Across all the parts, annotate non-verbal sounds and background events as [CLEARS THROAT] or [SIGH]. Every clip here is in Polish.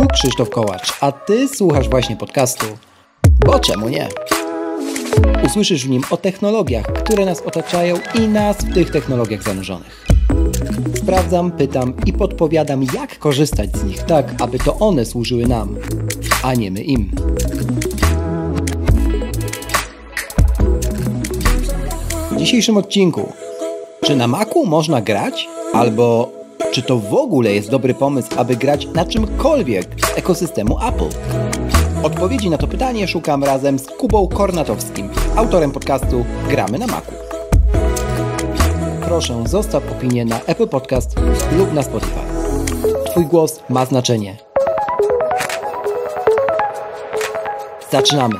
Tu Krzysztof Kołacz, a Ty słuchasz właśnie podcastu. Bo czemu nie? Usłyszysz w nim o technologiach, które nas otaczają i nas w tych technologiach zanurzonych. Sprawdzam, pytam i podpowiadam, jak korzystać z nich tak, aby to one służyły nam, a nie my im. W dzisiejszym odcinku. Czy na maku można grać? Albo czy to w ogóle jest dobry pomysł, aby grać na czymkolwiek z ekosystemu Apple? Odpowiedzi na to pytanie szukam razem z Kubą Kornatowskim, autorem podcastu Gramy na Macu. Proszę, zostaw opinię na Apple Podcast lub na Spotify. Twój głos ma znaczenie. Zaczynamy!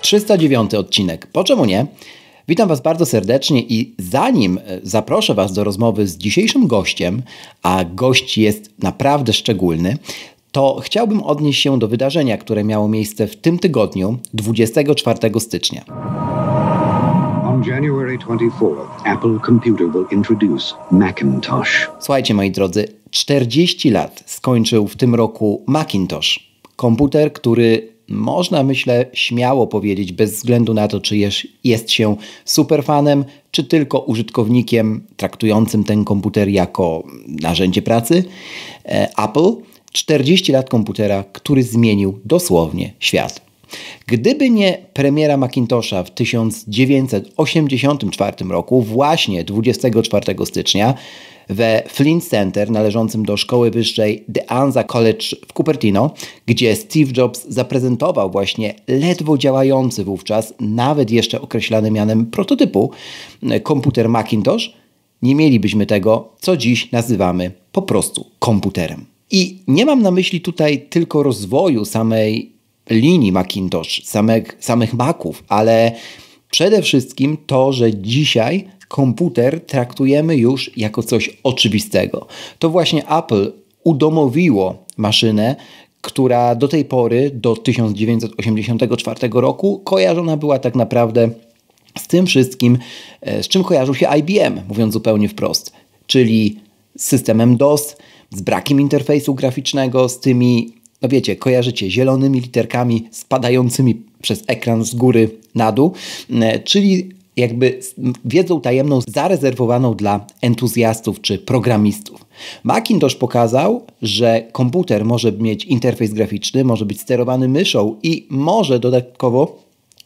Trzysta dziewiąty odcinek. Po czemu nie? Witam Was bardzo serdecznie i zanim e, zaproszę Was do rozmowy z dzisiejszym gościem, a gość jest naprawdę szczególny, to chciałbym odnieść się do wydarzenia, które miało miejsce w tym tygodniu, 24 stycznia. January 24, Apple Computer will introduce Macintosh. Słuchajcie moi drodzy, 40 lat skończył w tym roku Macintosh. Komputer, który można, myślę, śmiało powiedzieć, bez względu na to, czy jest, jest się superfanem, czy tylko użytkownikiem traktującym ten komputer jako narzędzie pracy, e, Apple 40 lat komputera, który zmienił dosłownie świat. Gdyby nie premiera Macintosha w 1984 roku, właśnie 24 stycznia, we Flint Center należącym do szkoły wyższej The Anza College w Cupertino, gdzie Steve Jobs zaprezentował właśnie ledwo działający wówczas, nawet jeszcze określany mianem prototypu, e, komputer Macintosh, nie mielibyśmy tego, co dziś nazywamy po prostu komputerem. I nie mam na myśli tutaj tylko rozwoju samej linii Macintosh, samych, samych Maców, ale przede wszystkim to, że dzisiaj komputer traktujemy już jako coś oczywistego. To właśnie Apple udomowiło maszynę, która do tej pory, do 1984 roku, kojarzona była tak naprawdę z tym wszystkim, e, z czym kojarzył się IBM, mówiąc zupełnie wprost, czyli systemem DOS, z brakiem interfejsu graficznego, z tymi, no wiecie, kojarzycie, zielonymi literkami spadającymi przez ekran z góry na dół, e, czyli jakby wiedzą tajemną zarezerwowaną dla entuzjastów czy programistów. Macintosh pokazał, że komputer może mieć interfejs graficzny, może być sterowany myszą i może dodatkowo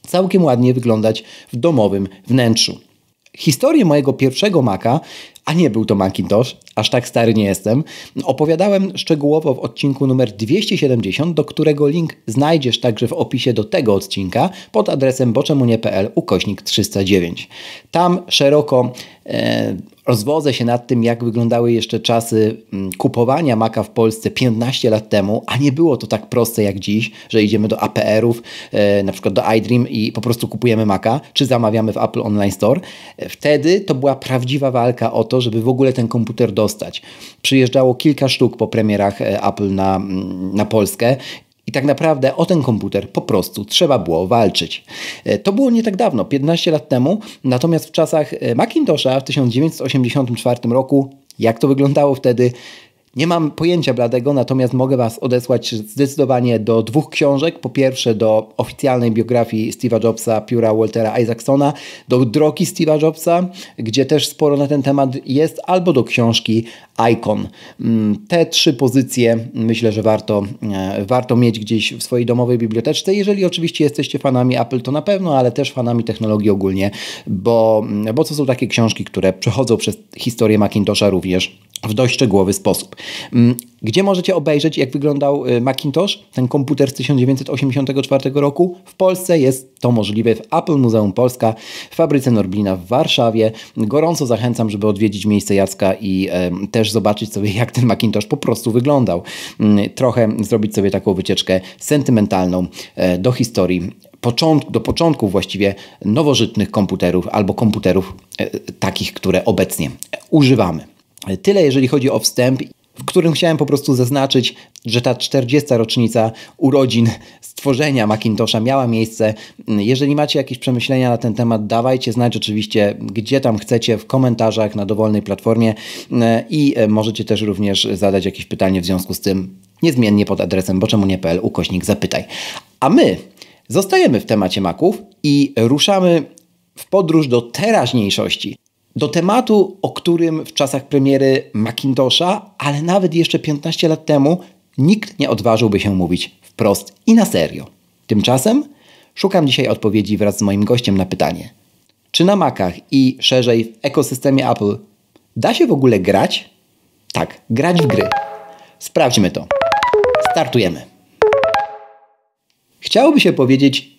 całkiem ładnie wyglądać w domowym wnętrzu. Historię mojego pierwszego Maca a nie był to Macintosh, aż tak stary nie jestem, opowiadałem szczegółowo w odcinku numer 270, do którego link znajdziesz także w opisie do tego odcinka pod adresem boczemunie.pl ukośnik 309. Tam szeroko E, rozwodzę się nad tym, jak wyglądały jeszcze czasy mm, kupowania maka w Polsce 15 lat temu, a nie było to tak proste jak dziś, że idziemy do APR-ów, e, na przykład do iDream i po prostu kupujemy maka, czy zamawiamy w Apple Online Store. E, wtedy to była prawdziwa walka o to, żeby w ogóle ten komputer dostać. Przyjeżdżało kilka sztuk po premierach Apple na, mm, na Polskę i tak naprawdę o ten komputer po prostu trzeba było walczyć. E, to było nie tak dawno, 15 lat temu, natomiast w czasach e, Macintosha w 1984 roku, jak to wyglądało wtedy, nie mam pojęcia bladego, natomiast mogę Was odesłać zdecydowanie do dwóch książek. Po pierwsze do oficjalnej biografii Steve'a Jobsa, pióra Waltera Isaacsona, do drogi Steve'a Jobsa, gdzie też sporo na ten temat jest, albo do książki Icon. Mm, te trzy pozycje myślę, że warto, e, warto mieć gdzieś w swojej domowej biblioteczce, jeżeli oczywiście jesteście fanami Apple, to na pewno, ale też fanami technologii ogólnie, bo, mm, bo to są takie książki, które przechodzą przez historię Macintosha również w dość szczegółowy sposób. Mm, gdzie możecie obejrzeć, jak wyglądał e, Macintosh, ten komputer z 1984 roku? W Polsce jest to możliwe w Apple Muzeum Polska w fabryce Norblina w Warszawie. Gorąco zachęcam, żeby odwiedzić miejsce Jacka i e, też też zobaczyć sobie, jak ten Macintosh po prostu wyglądał. Mm, trochę zrobić sobie taką wycieczkę sentymentalną e, do historii początku, do początku właściwie nowożytnych komputerów albo komputerów e, takich, które obecnie e, używamy. Tyle jeżeli chodzi o wstęp w którym chciałem po prostu zaznaczyć, że ta 40. rocznica urodzin stworzenia Macintosha miała miejsce. Jeżeli macie jakieś przemyślenia na ten temat, dawajcie znać oczywiście, gdzie tam chcecie, w komentarzach na dowolnej platformie i e, możecie też również zadać jakieś pytanie w związku z tym niezmiennie pod adresem boczemunie.pl ukośnik zapytaj. A my zostajemy w temacie maków i ruszamy w podróż do teraźniejszości. Do tematu, o którym w czasach premiery Macintosha, ale nawet jeszcze 15 lat temu nikt nie odważyłby się mówić wprost i na serio. Tymczasem szukam dzisiaj odpowiedzi wraz z moim gościem na pytanie: czy na makach i szerzej w ekosystemie Apple da się w ogóle grać? Tak, grać w gry. Sprawdźmy to. Startujemy. Chciałoby się powiedzieć,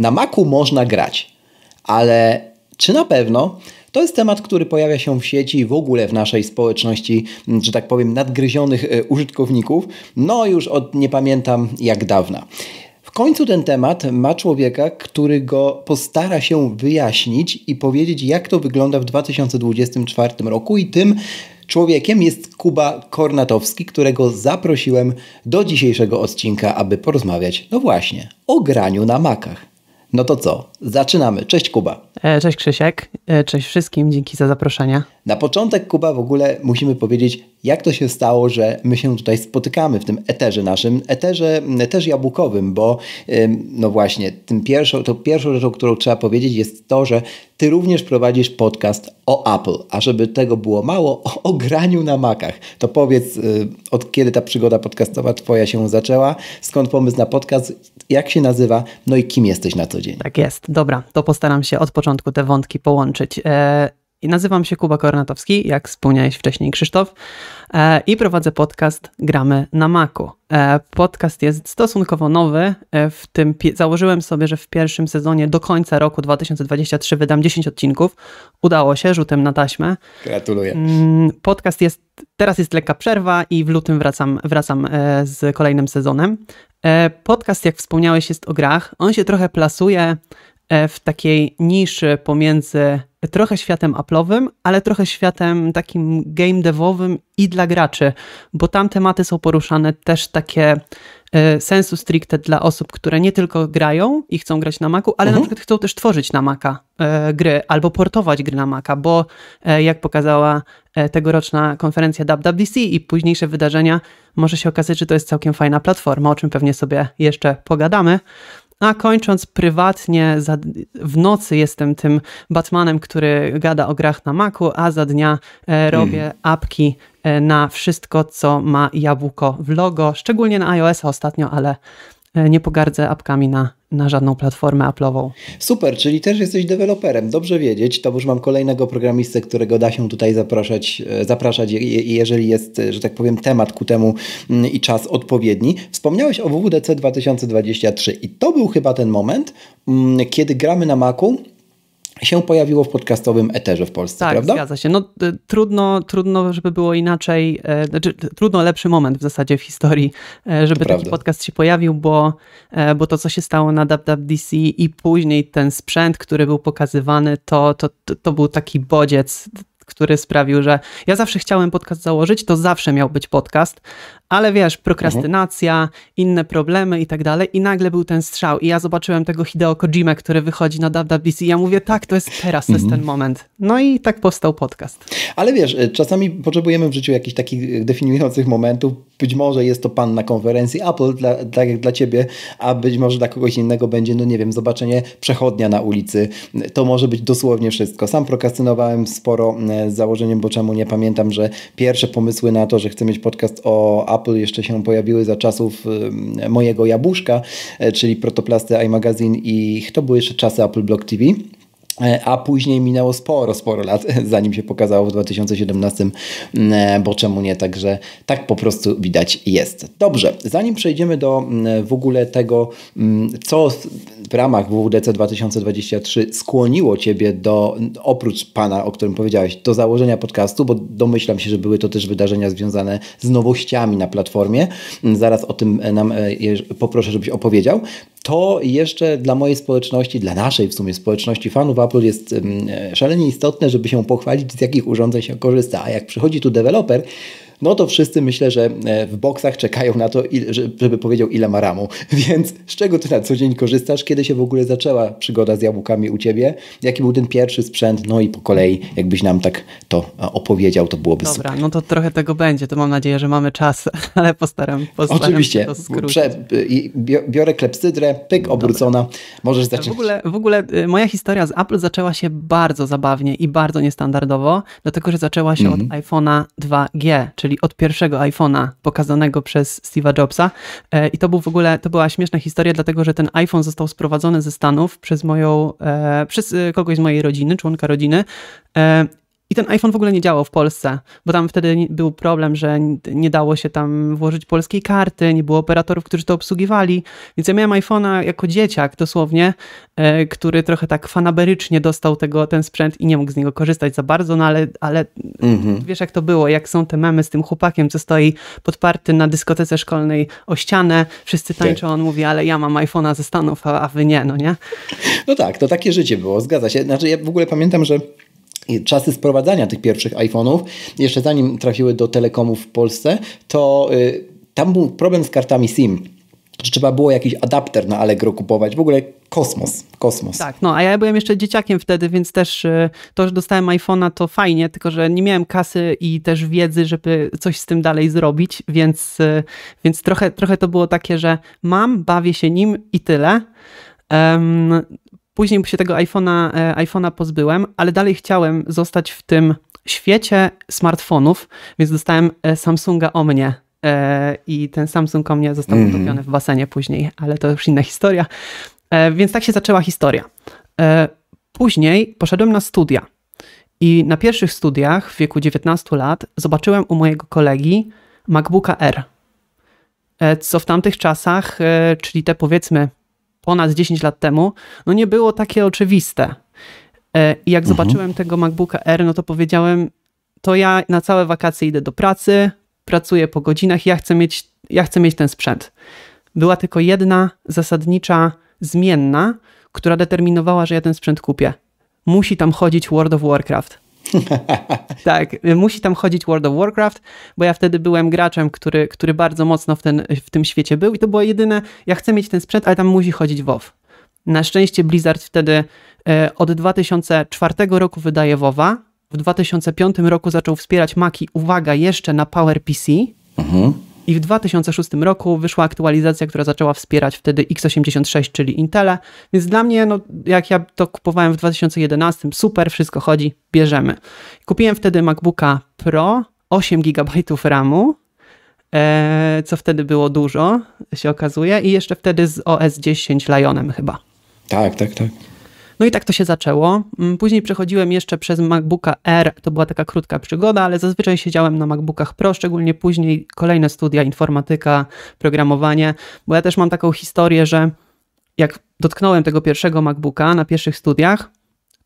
na Macu można grać, ale czy na pewno to jest temat, który pojawia się w sieci i w ogóle w naszej społeczności, że tak powiem, nadgryzionych e, użytkowników, no już od nie pamiętam jak dawna. W końcu ten temat ma człowieka, który go postara się wyjaśnić i powiedzieć, jak to wygląda w 2024 roku, i tym człowiekiem jest Kuba Kornatowski, którego zaprosiłem do dzisiejszego odcinka, aby porozmawiać, no właśnie, o graniu na makach. No to co, zaczynamy. Cześć Kuba. E, cześć Krzysiek, e, cześć wszystkim, dzięki za zaproszenie. Na początek, Kuba, w ogóle musimy powiedzieć, jak to się stało, że my się tutaj spotykamy w tym eterze naszym, eterze też jabłkowym, bo no właśnie, tym pierwszą, to pierwszą rzeczą, którą trzeba powiedzieć jest to, że ty również prowadzisz podcast o Apple, a żeby tego było mało, o, o graniu na makach. To powiedz, e, od kiedy ta przygoda podcastowa twoja się zaczęła, skąd pomysł na podcast, jak się nazywa, no i kim jesteś na co dzień? Tak jest, dobra, to postaram się od początku początku te wątki połączyć. E, I nazywam się Kuba Kornatowski, jak wspomniałeś wcześniej Krzysztof, e, i prowadzę podcast Gramy na Maku. E, podcast jest stosunkowo nowy, w tym założyłem sobie, że w pierwszym sezonie do końca roku 2023 wydam 10 odcinków. Udało się, rzutem na taśmę. Gratuluję. Mm, podcast jest, teraz jest lekka przerwa i w lutym wracam, wracam z kolejnym sezonem. Podcast, jak wspomniałeś, jest o grach. On się trochę plasuje E, w takiej niszy pomiędzy trochę światem Apple'owym, ale trochę światem takim game devowym i dla graczy, bo tam tematy są poruszane też takie e, sensu stricte dla osób, które nie tylko grają i chcą grać na Macu, ale mhm. na przykład chcą też tworzyć na Maca e, gry albo portować gry na Maca, bo jak pokazała tegoroczna konferencja WWDC i późniejsze wydarzenia, może się okazać, że to jest całkiem fajna platforma, o czym pewnie sobie jeszcze pogadamy. A kończąc prywatnie, za, w nocy jestem tym Batmanem, który gada o grach na Macu, a za dnia e, mhm. robię hmm. apki e, na wszystko, co ma jabłko w logo, szczególnie na iOS ostatnio, ale E, nie pogardzę apkami na, na żadną platformę Apple'ową. Super, czyli też jesteś deweloperem. Dobrze wiedzieć. To już mam kolejnego programistę, którego da się tutaj zapraszać, e, zapraszać jeżeli jest, e, że tak powiem, temat ku temu mm, i czas odpowiedni. Wspomniałeś o WWDC 2023 i to był chyba ten moment, mm, kiedy gramy na Macu się pojawiło w podcastowym eterze w Polsce, tak, prawda? zgadza się. No, y, trudno, trudno, żeby było inaczej, e, znaczy, trudno lepszy moment w zasadzie w historii, e, żeby to taki prawda. podcast się pojawił, bo, e, bo to, co się stało na DC i później ten sprzęt, który był pokazywany, to, to, to, to był taki bodziec który sprawił, że ja zawsze chciałem podcast założyć, to zawsze miał być podcast, ale wiesz, prokrastynacja, mhm. inne problemy i tak dalej i nagle był ten strzał i ja zobaczyłem tego Hideo Kojimę, który wychodzi na WWDC i ja mówię, tak, to jest teraz, to mhm. jest ten mhm. moment. No i tak powstał podcast. Ale wiesz, e, czasami potrzebujemy w życiu jakichś takich e, definiujących momentów, być może jest to pan na konferencji Apple, dla, tak jak dla ciebie, a być może dla kogoś innego będzie, no nie wiem, zobaczenie przechodnia na ulicy. To może być dosłownie wszystko. Sam prokrastynowałem sporo e, z założeniem, bo czemu nie pamiętam, że pierwsze pomysły na to, że chcę mieć podcast o Apple jeszcze się pojawiły za czasów e, mojego jabłuszka, e, czyli Protoplasty iMagazine i to były jeszcze czasy Apple Block TV. E, a później minęło sporo, sporo lat, [LAUGHS] zanim się pokazało w 2017, mm, e, bo czemu nie? Także tak po prostu widać jest. Dobrze, zanim przejdziemy do mm, e, w ogóle tego, mm, co w ramach WWDC 2023 skłoniło Ciebie do, oprócz Pana, o którym powiedziałeś, do założenia podcastu, bo domyślam się, że były to też wydarzenia związane z nowościami na platformie. Zaraz o tym nam poproszę, żebyś opowiedział to jeszcze dla mojej społeczności, dla naszej w sumie społeczności fanów Apple jest e, szalenie istotne, żeby się pochwalić, z jakich urządzeń się korzysta. A jak przychodzi tu deweloper, no to wszyscy myślę, że e, w boksach czekają na to, żeby powiedział ile ma ramu. [LAUGHS] Więc z czego ty na co dzień korzystasz? Kiedy się w ogóle zaczęła przygoda z jabłkami u ciebie? Jaki był ten pierwszy sprzęt? No i po kolei, jakbyś nam tak to e, opowiedział, to byłoby Dobra, super. Dobra, no to trochę tego będzie. To mam nadzieję, że mamy czas, [LAUGHS] ale postaram, postaram Oczywiście. się to skrócić. Prze, y, biorę klepsydrę, pyk, obrócona. Dobra. Możesz zacząć. W ogóle, w ogóle y, moja historia z Apple zaczęła się bardzo zabawnie i bardzo niestandardowo, dlatego że zaczęła się mm -hmm. od iPhone'a 2G, czyli od pierwszego iPhone'a pokazanego przez Steve'a Jobsa. E, I to był w ogóle, to była śmieszna historia, dlatego że ten iPhone został sprowadzony ze Stanów przez moją, e, przez e, kogoś z mojej rodziny, członka rodziny i ten iPhone w ogóle nie działał w Polsce, bo tam wtedy był problem, że nie dało się tam włożyć polskiej karty, nie było operatorów, którzy to obsługiwali. Więc ja miałem iPhone'a jako dzieciak dosłownie, e, który trochę tak fanaberycznie dostał tego, ten sprzęt i nie mógł z niego korzystać za bardzo, no ale, ale mhm. wiesz jak to było, jak są te memy z tym chłopakiem, co stoi podparty na dyskotece szkolnej o ścianę, wszyscy tak. tańczą, on mówi, ale ja mam iPhone'a ze Stanów, a, wy nie, no nie? No tak, to takie życie było, zgadza się. Znaczy ja w ogóle pamiętam, że czasy sprowadzania tych pierwszych iPhone'ów, jeszcze zanim trafiły do telekomów w Polsce, to y, tam był problem z kartami SIM. Że trzeba było jakiś adapter na Allegro kupować. W ogóle kosmos, kosmos. Tak, no a ja byłem jeszcze dzieciakiem wtedy, więc też y, to, że dostałem iPhone'a to fajnie, tylko że nie miałem kasy i też wiedzy, żeby coś z tym dalej zrobić, więc, y, więc trochę, trochę to było takie, że mam, bawię się nim i tyle. Um, Później się tego e, iPhone'a, pozbyłem, ale dalej chciałem zostać w tym świecie smartfonów, więc dostałem e, Samsunga o mnie e, i ten Samsung o mnie został mm utopiony w basenie później, ale to już inna historia. Więc tak się zaczęła historia. Później poszedłem na studia i na pierwszych studiach w wieku 19 lat zobaczyłem u mojego kolegi MacBooka R, co w tamtych czasach, czyli te powiedzmy ponad 10 lat temu, no nie było takie oczywiste. E, I jak mhm. zobaczyłem tego MacBooka R, no to powiedziałem, to ja na całe wakacje idę do pracy, pracuję po godzinach, ja chcę mieć, ja chcę mieć ten sprzęt. Była tylko jedna zasadnicza zmienna, która determinowała, że ja ten sprzęt kupię. Musi tam chodzić World of Warcraft. [LAUGHS] tak, y, musi tam chodzić World of Warcraft, bo ja wtedy byłem graczem, który, który bardzo mocno w, ten, w tym świecie był i to było jedyne, ja chcę mieć ten sprzęt, ale tam musi chodzić WoW. Na szczęście Blizzard wtedy e, od 2004 roku wydaje WoWa, w 2005 roku zaczął wspierać Maki, uwaga, jeszcze na PowerPC. Mhm. I w 2006 roku wyszła aktualizacja, która zaczęła wspierać wtedy x86, czyli Intela. Więc dla mnie, no, jak ja to kupowałem w 2011, super, wszystko chodzi, bierzemy. Kupiłem wtedy MacBooka Pro, 8 GB RAMu, e, co wtedy było dużo, się okazuje, i jeszcze wtedy z OS 10 Lionem chyba. Tak, tak, tak. No i tak to się zaczęło. Mm, później przechodziłem jeszcze przez MacBooka R, to była taka krótka przygoda, ale zazwyczaj siedziałem na MacBookach Pro, szczególnie później kolejne studia, informatyka, programowanie, bo ja też mam taką historię, że jak dotknąłem tego pierwszego MacBooka na pierwszych studiach,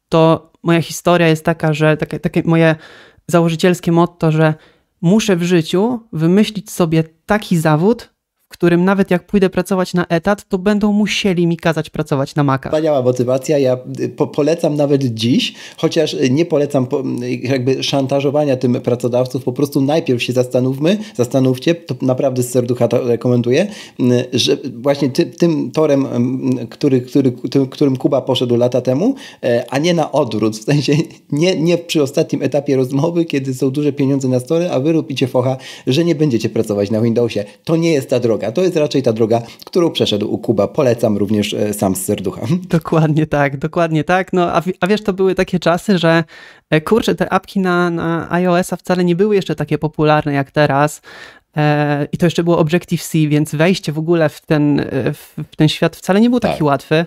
to moja historia jest taka, że takie, takie moje założycielskie motto, że muszę w życiu wymyślić sobie taki zawód, którym nawet jak pójdę pracować na etat, to będą musieli mi kazać pracować na Maca. Wspaniała motywacja, ja y, po polecam nawet dziś, chociaż y, nie polecam po, y, jakby szantażowania tym pracodawców, po prostu najpierw się zastanówmy, zastanówcie, to naprawdę z serducha to rekomenduję, że właśnie ty, tym torem, który, który, którym Kuba poszedł lata temu, a nie na odwrót, w sensie nie, nie przy ostatnim etapie rozmowy, kiedy są duże pieniądze na stole, a wy robicie focha, że nie będziecie pracować na Windowsie. To nie jest ta droga droga. To jest raczej ta droga, którą przeszedł u Kuba. Polecam również e, sam z serducha. [LAUGHS] Dokładnie tak, dokładnie tak. No a, a wiesz, to były takie czasy, że e, kurczę, te apki na, na iOS-a wcale nie były jeszcze takie popularne jak teraz. E, I to jeszcze było Objective-C, więc wejście w ogóle w ten, w ten świat wcale nie był taki tak. łatwy.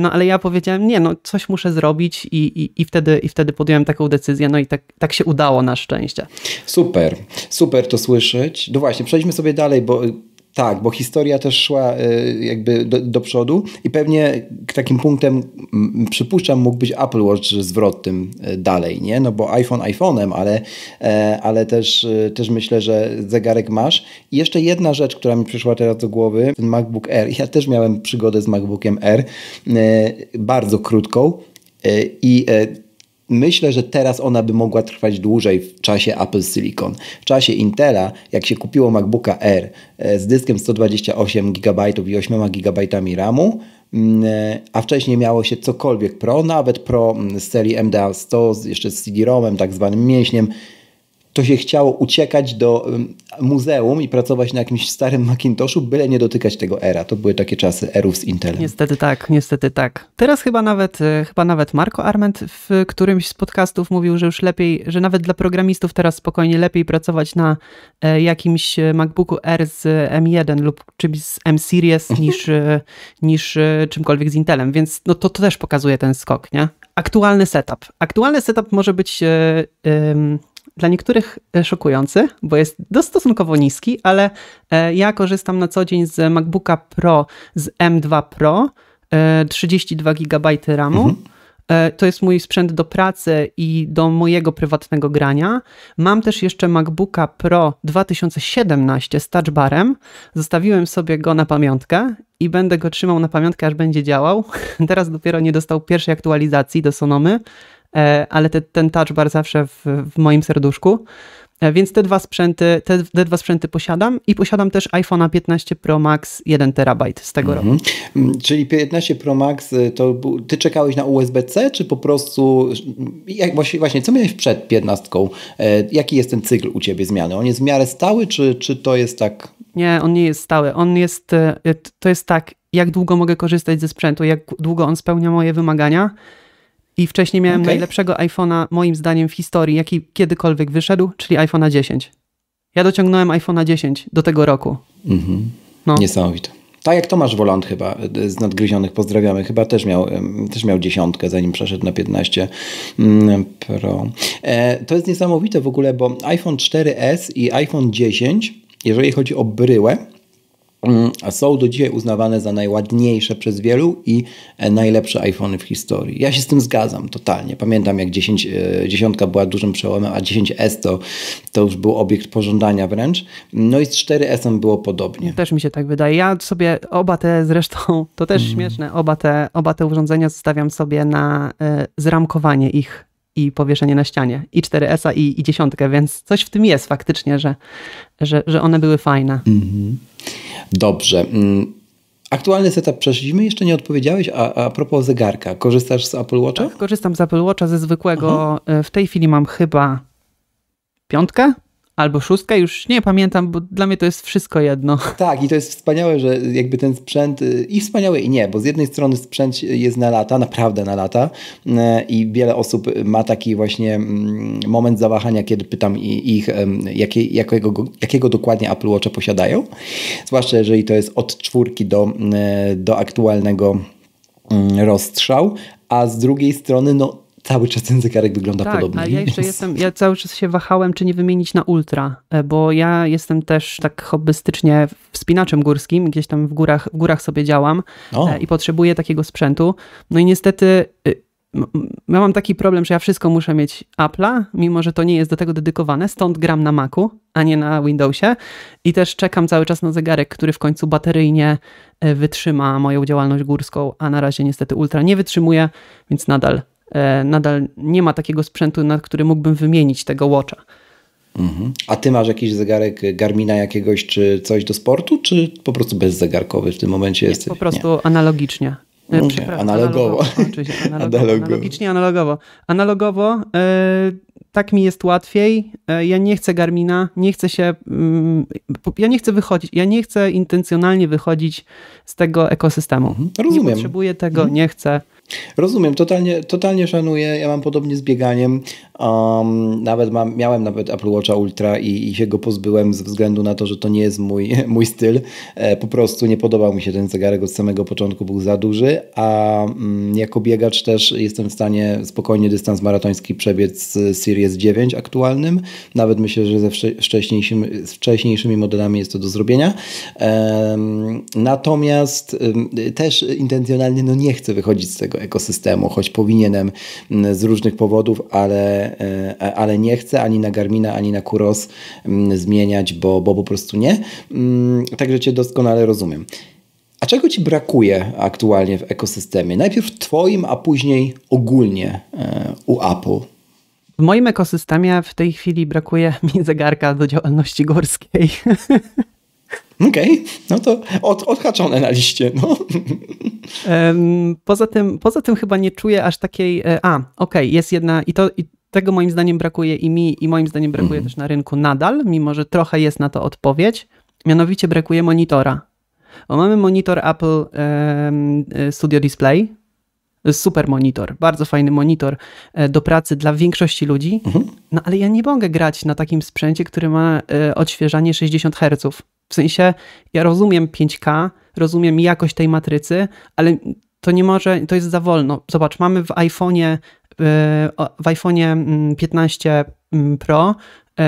No ale ja powiedziałem, nie, no coś muszę zrobić i, i, i, wtedy, i wtedy podjąłem taką decyzję, no i tak, tak się udało na szczęście. Super, super to słyszeć. No właśnie, przejdźmy sobie dalej, bo tak, bo historia też szła y, jakby do, do, przodu i pewnie takim punktem, mm, przypuszczam, mógł być Apple Watch zwrot tym y, dalej, nie? No bo iPhone iPhone'em, ale, e, ale też, y, też myślę, że zegarek masz. I jeszcze jedna rzecz, która mi przyszła teraz do głowy, ten MacBook Air. Ja też miałem przygodę z MacBookiem Air, bardzo krótką i e, Myślę, że teraz ona by mogła trwać dłużej w czasie Apple Silicon. W czasie Intela, jak się kupiło MacBooka R e, z dyskiem 128 GB i 8 GB RAMu, mm, e, a wcześniej miało się cokolwiek Pro, nawet Pro mm, z serii MDA 100, jeszcze z CD-ROMem, tak zwanym mięśniem, to się chciało uciekać do muzeum i pracować na jakimś starym Macintoshu, byle nie dotykać tego era. To były takie czasy erów z Intelem. Niestety tak, niestety tak. Teraz chyba nawet, e, chyba nawet Marco Arment w którymś z podcastów mówił, że już lepiej, że nawet dla programistów teraz spokojnie lepiej pracować na e, jakimś e, MacBooku R z M1 lub czymś z M-Series mhm. niż, niż czymkolwiek z Intelem, więc no to, to też pokazuje ten skok, nie? Aktualny setup. Aktualny setup może być... Yy, yy, dla niektórych e, szokujący, bo jest dostosunkowo niski, ale e, ja korzystam na co dzień z MacBooka Pro z M2 Pro, 32 e, GB RAMu. Mhm. To jest mój sprzęt do pracy i do mojego prywatnego grania. Mam też jeszcze MacBooka Pro 2017 z touchbarem. Zostawiłem sobie go na pamiątkę i będę go trzymał na pamiątkę, aż będzie działał. [LAUGHS] Teraz dopiero nie dostał pierwszej aktualizacji do Sonomy, E, ale te, ten touch bar zawsze w, w moim serduszku. E, więc te dwa sprzęty, te, te, dwa sprzęty posiadam i posiadam też iPhone'a 15 Pro Max 1 terabajt z tego mhm. roku. Mm, czyli 15 Pro Max y, to ty czekałeś na USB-C czy po prostu y, jak, właśnie, właśnie co miałeś przed 15? E, jaki jest ten cykl u ciebie zmiany? On jest w miarę stały czy, czy to jest tak? Nie, on nie jest stały. On jest y, to jest tak jak długo mogę korzystać ze sprzętu, jak długo on spełnia moje wymagania i wcześniej miałem okay. najlepszego iPhone'a, moim zdaniem, w historii, jaki kiedykolwiek wyszedł, czyli iPhone'a 10. Ja dociągnąłem iPhone'a 10 do tego roku. Mm -hmm. no. Niesamowite. Tak jak Tomasz Wolant chyba y, z nadgryzionych pozdrawiamy, chyba też miał, też miał dziesiątkę, zanim przeszedł na 15 mm, Pro. E, to jest niesamowite w ogóle, bo iPhone 4S i iPhone 10, jeżeli chodzi o bryłę, Mm, są do dzisiaj uznawane za najładniejsze przez wielu i e, najlepsze iPhony w historii. Ja się z tym zgadzam totalnie. Pamiętam jak 10, 10 e, była dużym przełomem, a 10S to, to już był obiekt pożądania wręcz. No i z 4S było podobnie. Też mi się tak wydaje. Ja sobie oba te zresztą, to też mm. śmieszne, oba te, oba te urządzenia zostawiam sobie na y, zramkowanie ich i powieszenie na ścianie, i 4S i, i dziesiątkę, więc coś w tym jest faktycznie, że, że, że one były fajne. Mhm. Dobrze. Mm, aktualny setup przeszliśmy, jeszcze nie odpowiedziałeś, a, a propos zegarka, korzystasz z Apple Watcha? Tak, korzystam z Apple Watcha, ze zwykłego. Aha. Y, w tej chwili mam chyba piątkę, albo szóstka, już nie pamiętam, bo dla mnie to jest wszystko jedno. [LAUGHS] Tak, i to jest wspaniałe, że jakby ten sprzęt i wspaniałe i nie, bo z jednej strony sprzęt jest na lata, naprawdę na lata e, i wiele osób ma taki właśnie mm, moment zawahania, kiedy pytam ich, jakie, jakiego, jakiego dokładnie Apple Watcha posiadają, zwłaszcza jeżeli to jest od czwórki do, e, do aktualnego mm, rozstrzał, a z drugiej strony no cały czas ten zegarek wygląda tak, podobnie. Ale ja jeszcze jestem, ja cały czas się wahałem, czy nie wymienić na ultra, e, bo ja jestem też tak hobbystycznie wspinaczem górskim, gdzieś tam w górach, w górach sobie działam o. E, i potrzebuję takiego sprzętu. No i niestety y, ja mam taki problem, że ja wszystko muszę mieć Apple'a, mimo że to nie jest do tego dedykowane, stąd gram na Macu, a nie na Windowsie i też czekam cały czas na zegarek, który w końcu bateryjnie e, wytrzyma moją działalność górską, a na razie niestety Ultra nie wytrzymuje, więc nadal E, nadal nie ma takiego sprzętu, na który mógłbym wymienić tego Watcha. Mhm. A ty masz jakiś zegarek Garmina jakiegoś, czy coś do sportu, czy po prostu bezzegarkowy w tym momencie jest? jesteś? Po prostu nie. analogicznie. E, analogowo. Analogowo, [LAUGHS] analogowo. Analogicznie, analogowo. Analogowo e, tak mi jest łatwiej. ja nie chcę Garmina, nie chcę się, mm, ja nie chcę wychodzić, ja nie chcę intencjonalnie wychodzić z tego ekosystemu. Mhm, rozumiem. Nie potrzebuję tego, mhm. nie chcę. Rozumiem, totalnie, totalnie szanuję. Ja mam podobnie z bieganiem. Um, nawet mam, miałem nawet Apple Watcha Ultra i, i się go pozbyłem ze względu na to, że to nie jest mój, [LAUGHS] mój styl. E, po prostu nie podobał mi się ten zegarek od samego początku, był za duży, a mm, jako biegacz też jestem w stanie spokojnie dystans maratoński przebiec z Series 9 aktualnym. Nawet myślę, że ze wcześniejszym, z wcześniejszymi modelami jest to do zrobienia. E, natomiast też intencjonalnie no, nie chcę wychodzić z tego ekosystemu, choć powinienem mm, z różnych powodów, ale E, e, ale, nie chcę ani na Garmina, ani na Kuros mm, zmieniać, bo, bo po prostu nie. Mm, także Cię doskonale rozumiem. A czego Ci brakuje aktualnie w ekosystemie? Najpierw w Twoim, a później ogólnie e, u Apple. W moim ekosystemie w tej chwili brakuje [LAUGHS] mi zegarka do działalności górskiej. [LAUGHS] Okej, okay. no to od, odhaczone na liście. No. Poza, tym, poza tym chyba nie czuję aż takiej. A, okej, okay, jest jedna. I to, i tego moim zdaniem brakuje i mi, i moim zdaniem brakuje mhm. też na rynku nadal, mimo że trochę jest na to odpowiedź. Mianowicie brakuje monitora. Bo mamy monitor Apple e, Studio Display. Super monitor, bardzo fajny monitor e, do pracy dla większości ludzi. Mhm. No ale ja nie mogę grać na takim sprzęcie, który ma e, odświeżanie 60 Hz. W sensie ja rozumiem 5K, rozumiem jakość tej matrycy, ale to nie może, to jest za wolno. Zobacz, mamy w iPhone'ie Y, w iPhone'ie 15 mm, mm, Pro y,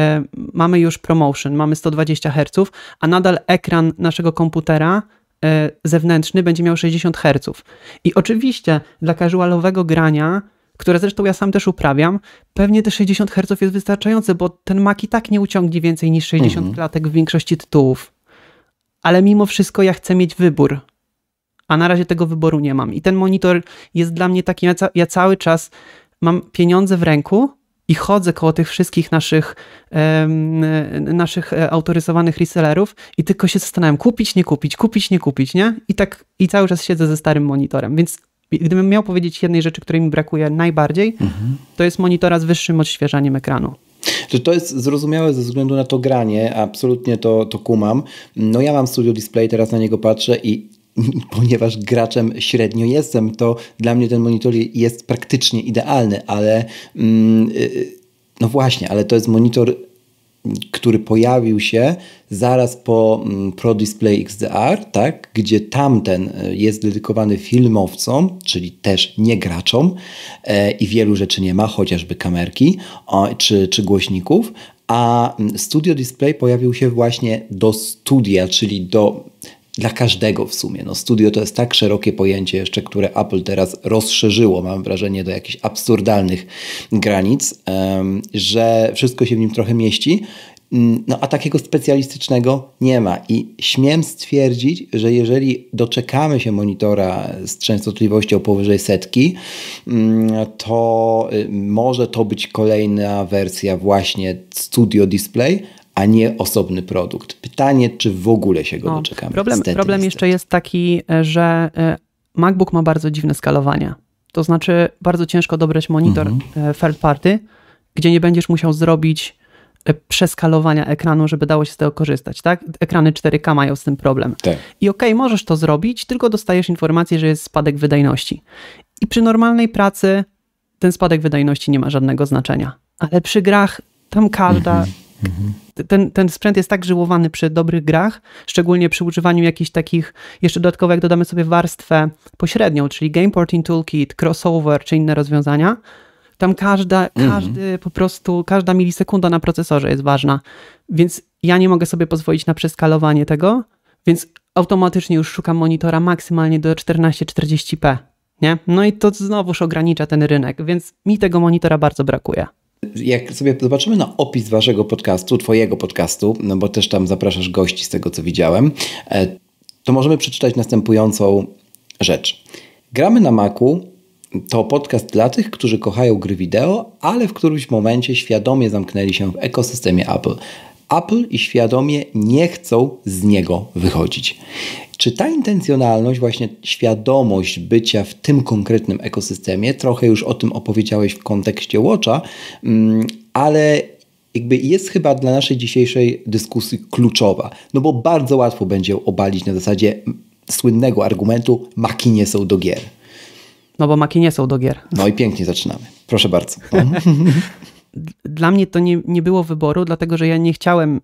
mamy już promotion, mamy 120 Hz, a nadal ekran naszego komputera y, zewnętrzny będzie miał 60 Hz. I oczywiście dla casualowego grania, które zresztą ja sam też uprawiam, pewnie te 60 Hz jest wystarczające, bo ten Mac i tak nie uciągnie więcej niż 60 mhm. klatek w większości tytułów. Ale mimo wszystko ja chcę mieć wybór a na razie tego wyboru nie mam. I ten monitor jest dla mnie taki, ja cały czas mam pieniądze w ręku, i chodzę koło tych wszystkich naszych, um, naszych e, autoryzowanych resellerów i tylko się zastanawiam, kupić, nie kupić, kupić, nie kupić, nie? I tak i cały czas siedzę ze starym monitorem. Więc gdybym miał powiedzieć jednej rzeczy, której mi brakuje najbardziej, mhm. to jest monitora z wyższym odświeżaniem ekranu. to jest zrozumiałe ze względu na to granie? Absolutnie to, to kumam. No ja mam Studio Display, teraz na niego patrzę i [LAUGHS] ponieważ graczem średnio jestem, to dla mnie ten monitor jest praktycznie idealny, ale mm, y, y, no właśnie, ale to jest monitor który pojawił się zaraz po mm, Pro Display XDR, tak, gdzie tamten y, jest dedykowany filmowcom, czyli też nie graczom e, i wielu rzeczy nie ma, chociażby kamerki czy, czy głośników, a mm, Studio Display pojawił się właśnie do studia, czyli do dla każdego w sumie. No, studio to jest tak szerokie pojęcie jeszcze, które Apple teraz rozszerzyło, mam wrażenie, do jakichś absurdalnych granic, że wszystko się w nim trochę mieści. Mm, no, a takiego specjalistycznego nie ma. I śmiem stwierdzić, że jeżeli doczekamy się monitora z częstotliwością powyżej setki, mm, to y, może to być kolejna wersja właśnie Studio Display, a nie osobny produkt. Pytanie, czy w ogóle się go no, doczekamy. Problem, niestety, problem niestety. jeszcze jest taki, e, że e, MacBook ma bardzo dziwne skalowania. To znaczy, bardzo ciężko dobrać monitor mhm. E, third party, gdzie nie będziesz musiał zrobić przeskalowania ekranu, żeby dało się z tego korzystać, tak? Ekrany 4K mają z tym problem. Tak. I okej, okay, możesz to zrobić, tylko dostajesz informację, że jest spadek wydajności. I przy normalnej pracy ten spadek wydajności nie ma żadnego znaczenia. Ale przy grach tam każda, mhm. Mhm. Ten, ten sprzęt jest tak żyłowany przy dobrych grach, szczególnie przy używaniu jakichś takich, jeszcze dodatkowo jak dodamy sobie warstwę pośrednią, czyli Game Porting Toolkit, Crossover czy inne rozwiązania, tam każda, mhm. każdy po prostu, każda milisekunda na procesorze jest ważna, więc ja nie mogę sobie pozwolić na przeskalowanie tego, więc automatycznie już szukam monitora maksymalnie do 1440p, nie? No i to znowuż ogranicza ten rynek, więc mi tego monitora bardzo brakuje jak sobie zobaczymy na opis waszego podcastu, twojego podcastu, no bo też tam zapraszasz gości z tego, co widziałem, e, to możemy przeczytać następującą rzecz. Gramy na Macu to podcast dla tych, którzy kochają gry wideo, ale w którymś momencie świadomie zamknęli się w ekosystemie Apple. Apple i świadomie nie chcą z niego wychodzić. Czy ta intencjonalność, właśnie świadomość bycia w tym konkretnym ekosystemie, trochę już o tym opowiedziałeś w kontekście Watcha, mm, ale jakby jest chyba dla naszej dzisiejszej dyskusji kluczowa, no bo bardzo łatwo będzie obalić na zasadzie słynnego argumentu maki nie są do gier. No bo maki nie są do gier. No i pięknie zaczynamy. Proszę bardzo. [LAUGHS] dla mnie to nie, nie było wyboru, dlatego że ja nie chciałem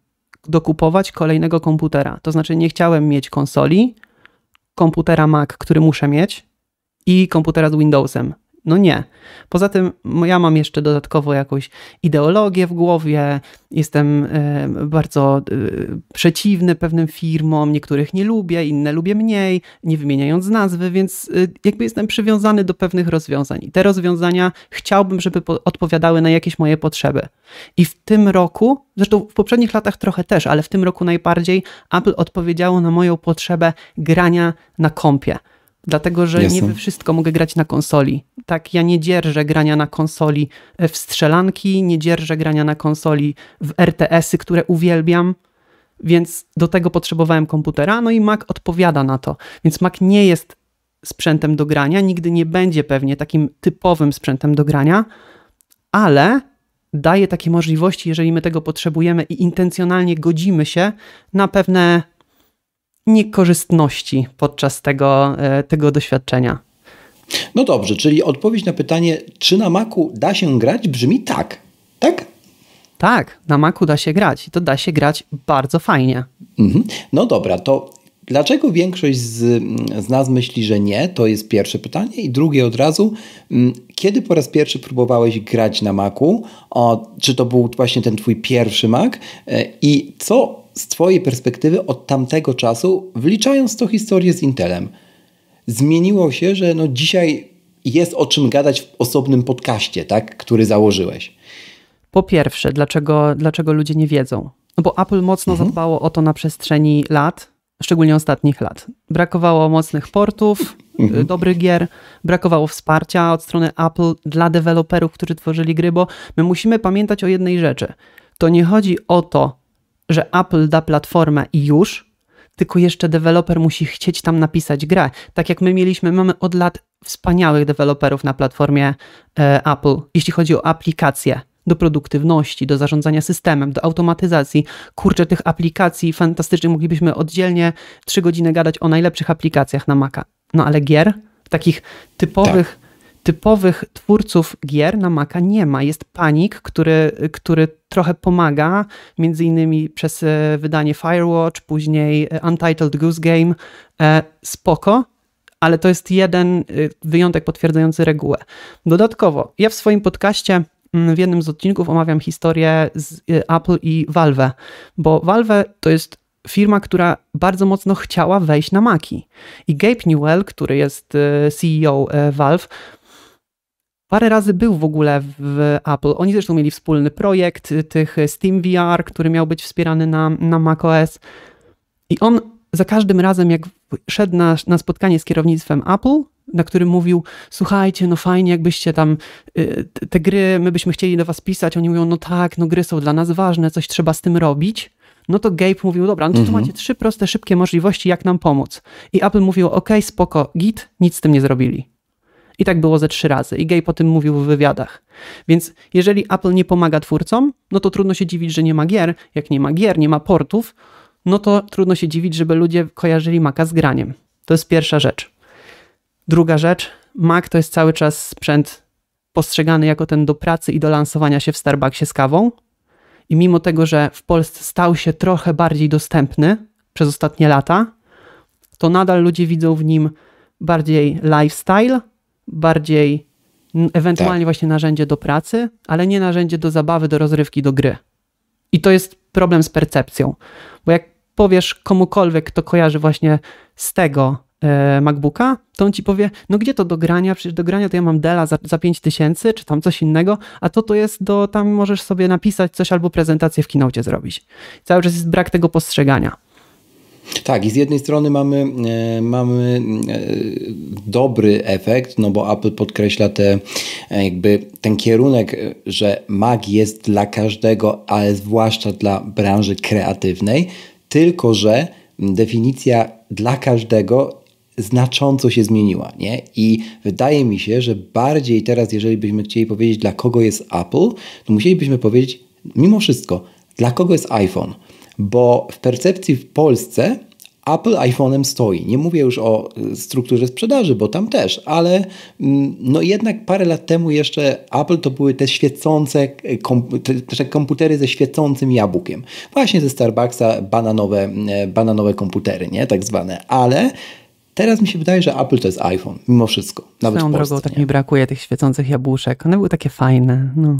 dokupować kolejnego komputera. To znaczy, nie chciałem mieć konsoli, komputera Mac, który muszę mieć i komputera z Windowsem. No nie. Poza tym ja mam jeszcze dodatkowo jakąś ideologię w głowie, jestem e, bardzo e, przeciwny pewnym firmom, niektórych nie lubię, inne lubię mniej, nie wymieniając nazwy, więc e, jakby jestem przywiązany do pewnych rozwiązań i te rozwiązania chciałbym, żeby odpowiadały na jakieś moje potrzeby. I w tym roku, zresztą w poprzednich latach trochę też, ale w tym roku najbardziej Apple odpowiedziało na moją potrzebę grania na kompie. Dlatego, że nie wszystko mogę grać na konsoli tak ja nie dzierżę grania na konsoli e, w strzelanki, nie dzierżę grania na konsoli w RTS-y, które uwielbiam, więc do tego potrzebowałem komputera, no i Mac odpowiada na to. Więc Mac nie jest sprzętem do grania, nigdy nie będzie pewnie takim typowym sprzętem do grania, ale daje takie możliwości, jeżeli my tego potrzebujemy i intencjonalnie godzimy się na pewne niekorzystności podczas tego, e, tego doświadczenia. No dobrze, czyli odpowiedź na pytanie, czy na Macu da się grać, brzmi tak. Tak? Tak, na Macu da się grać i to da się grać bardzo fajnie. Mhm. No dobra, to Dlaczego większość z, z, nas myśli, że nie? To jest pierwsze pytanie. I drugie od razu, mm, kiedy po raz pierwszy próbowałeś grać na Macu? O, czy to był właśnie ten twój pierwszy Mac? E, I co z twojej perspektywy od tamtego czasu, wliczając to historię z Intelem? zmieniło się, że no dzisiaj jest o czym gadać w osobnym podcaście, tak, który założyłeś? Po pierwsze, dlaczego, dlaczego ludzie nie wiedzą? No bo Apple mocno mhm. zadbało o to na przestrzeni lat, szczególnie ostatnich lat. Brakowało mocnych portów, y, mhm. dobrych gier, brakowało wsparcia od strony Apple dla deweloperów, którzy tworzyli gry, bo my musimy pamiętać o jednej rzeczy. To nie chodzi o to, że Apple da platformę i już, tylko jeszcze deweloper musi chcieć tam napisać grę. Tak jak my mieliśmy, mamy od lat wspaniałych deweloperów na platformie e, Apple, jeśli chodzi o aplikacje do produktywności, do zarządzania systemem, do automatyzacji. Kurczę, tych aplikacji fantastycznych moglibyśmy oddzielnie trzy godziny gadać o najlepszych aplikacjach na Maca. No ale gier, takich typowych, tak. typowych twórców gier na Maca nie ma. Jest panik, który, który trochę pomaga, między innymi przez e, wydanie Firewatch, później e, Untitled Goose Game, e, spoko, ale to jest jeden wyjątek potwierdzający regułę. Dodatkowo, ja w swoim podcaście mm, w jednym z odcinków omawiam historię z Apple i Valve, bo Valve to jest firma, która bardzo mocno chciała wejść na Maki. I Gabe Newell, który jest CEO Valve, Parę razy był w ogóle w Apple. Oni zresztą mieli wspólny projekt y, tych y, Steam VR, który miał być wspierany na, na macOS. I on za każdym razem, jak szedł na, na spotkanie z kierownictwem Apple, na którym mówił, słuchajcie, no fajnie, jakbyście tam y, te gry, my byśmy chcieli do was pisać. Oni mówią, no tak, no gry są dla nas ważne, coś trzeba z tym robić. No to Gabe mówił, dobra, no to mhm. tu macie trzy proste, szybkie możliwości, jak nam pomóc. I Apple mówił, ok, spoko, git, nic z tym nie zrobili. I tak było ze trzy razy. I Gay po tym mówił w wywiadach. Więc jeżeli Apple nie pomaga twórcom, no to trudno się dziwić, że nie ma gier. Jak nie ma gier, nie ma portów, no to trudno się dziwić, żeby ludzie kojarzyli Maca z graniem. To jest pierwsza rzecz. Druga rzecz, Mac to jest cały czas sprzęt postrzegany jako ten do pracy i do lansowania się w Starbucksie z kawą. I mimo tego, że w Polsce stał się trochę bardziej dostępny przez ostatnie lata, to nadal ludzie widzą w nim bardziej lifestyle bardziej ewentualnie tak. właśnie narzędzie do pracy, ale nie narzędzie do zabawy, do rozrywki, do gry. I to jest problem z percepcją, bo jak powiesz komukolwiek, kto kojarzy właśnie z tego e, MacBooka, to on ci powie, no gdzie to do grania? Przecież do grania to ja mam Dela za, za 5000 czy tam coś innego, a to to jest do, tam możesz sobie napisać coś albo prezentację w kinocie zrobić. Cały czas jest brak tego postrzegania. Tak, i z jednej strony mamy, e, mamy e, dobry efekt, no bo Apple podkreśla te, e, jakby ten kierunek, że Mac jest dla każdego, ale zwłaszcza dla branży kreatywnej, tylko że definicja dla każdego znacząco się zmieniła, nie? I wydaje mi się, że bardziej teraz, jeżeli byśmy chcieli powiedzieć, dla kogo jest Apple, to musielibyśmy powiedzieć, mimo wszystko, dla kogo jest iPhone bo w percepcji w Polsce Apple iPhone'em stoi. Nie mówię już o y, strukturze sprzedaży, bo tam też, ale mm, no jednak parę lat temu jeszcze Apple to były te świecące y, te komputery ze świecącym jabłkiem. Właśnie ze Starbucksa bananowe, y, bananowe komputery, nie? Tak zwane. Ale Teraz mi się wydaje, że Apple to jest iPhone, mimo wszystko. Nawet Swoją drogą tak mi brakuje tych świecących jabłuszek. One były takie fajne. No.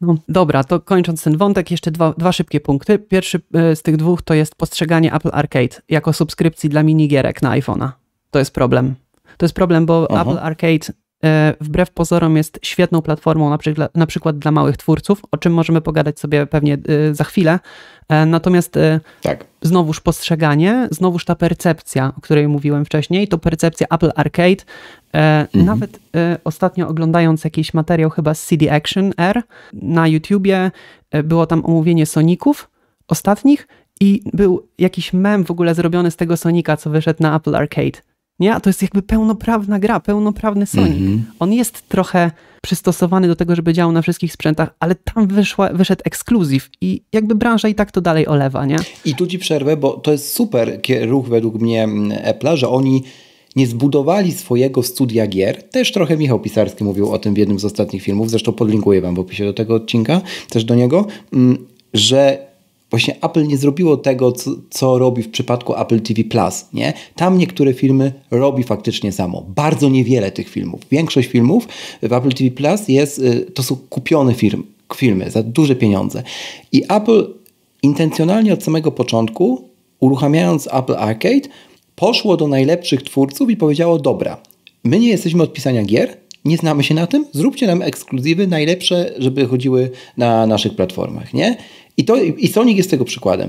No dobra, to kończąc ten wątek, jeszcze dwa, dwa szybkie punkty. Pierwszy e, z tych dwóch to jest postrzeganie Apple Arcade jako subskrypcji dla minigierek na iPhone'a. To jest problem. To jest problem, bo Aha. Apple Arcade E, wbrew pozorom jest świetną platformą na przykład, na przykład dla małych twórców, o czym możemy pogadać sobie pewnie e, za chwilę. E, natomiast tak. znowuż postrzeganie, znowuż ta percepcja, o której mówiłem wcześniej, to percepcja Apple Arcade. Mhm. Nawet ostatnio oglądając jakiś materiał chyba z CD Action R na YouTubie, było tam omówienie Soników ostatnich i był jakiś mem w ogóle zrobiony z tego Sonika, co wyszedł na Apple Arcade. Nie? To jest jakby pełnoprawna gra, pełnoprawny Sonic. Mhm. On jest trochę przystosowany do tego, żeby działał na wszystkich sprzętach, ale tam wyszła, wyszedł ekskluzyw i jakby branża i tak to dalej olewa, nie? I tu ci przerwę, bo to jest super ruch według mnie mm, Apple'a, że oni nie zbudowali swojego studia gier. Też trochę Michał Pisarski mówił o tym w jednym z ostatnich filmów, zresztą podlinkuję wam w opisie do tego odcinka, też do niego, mm, że Właśnie Apple nie zrobiło tego, co, co robi w przypadku Apple TV Plus. Nie? Tam niektóre filmy robi faktycznie samo. Bardzo niewiele tych filmów. Większość filmów w Apple TV Plus jest, y, to są kupione firm, filmy za duże pieniądze. I Apple intencjonalnie od samego początku, uruchamiając Apple Arcade, poszło do najlepszych twórców i powiedziało: Dobra, my nie jesteśmy od pisania gier, nie znamy się na tym, zróbcie nam ekskluzywy najlepsze, żeby chodziły na naszych platformach, nie? I, to, I Sonic jest tego przykładem.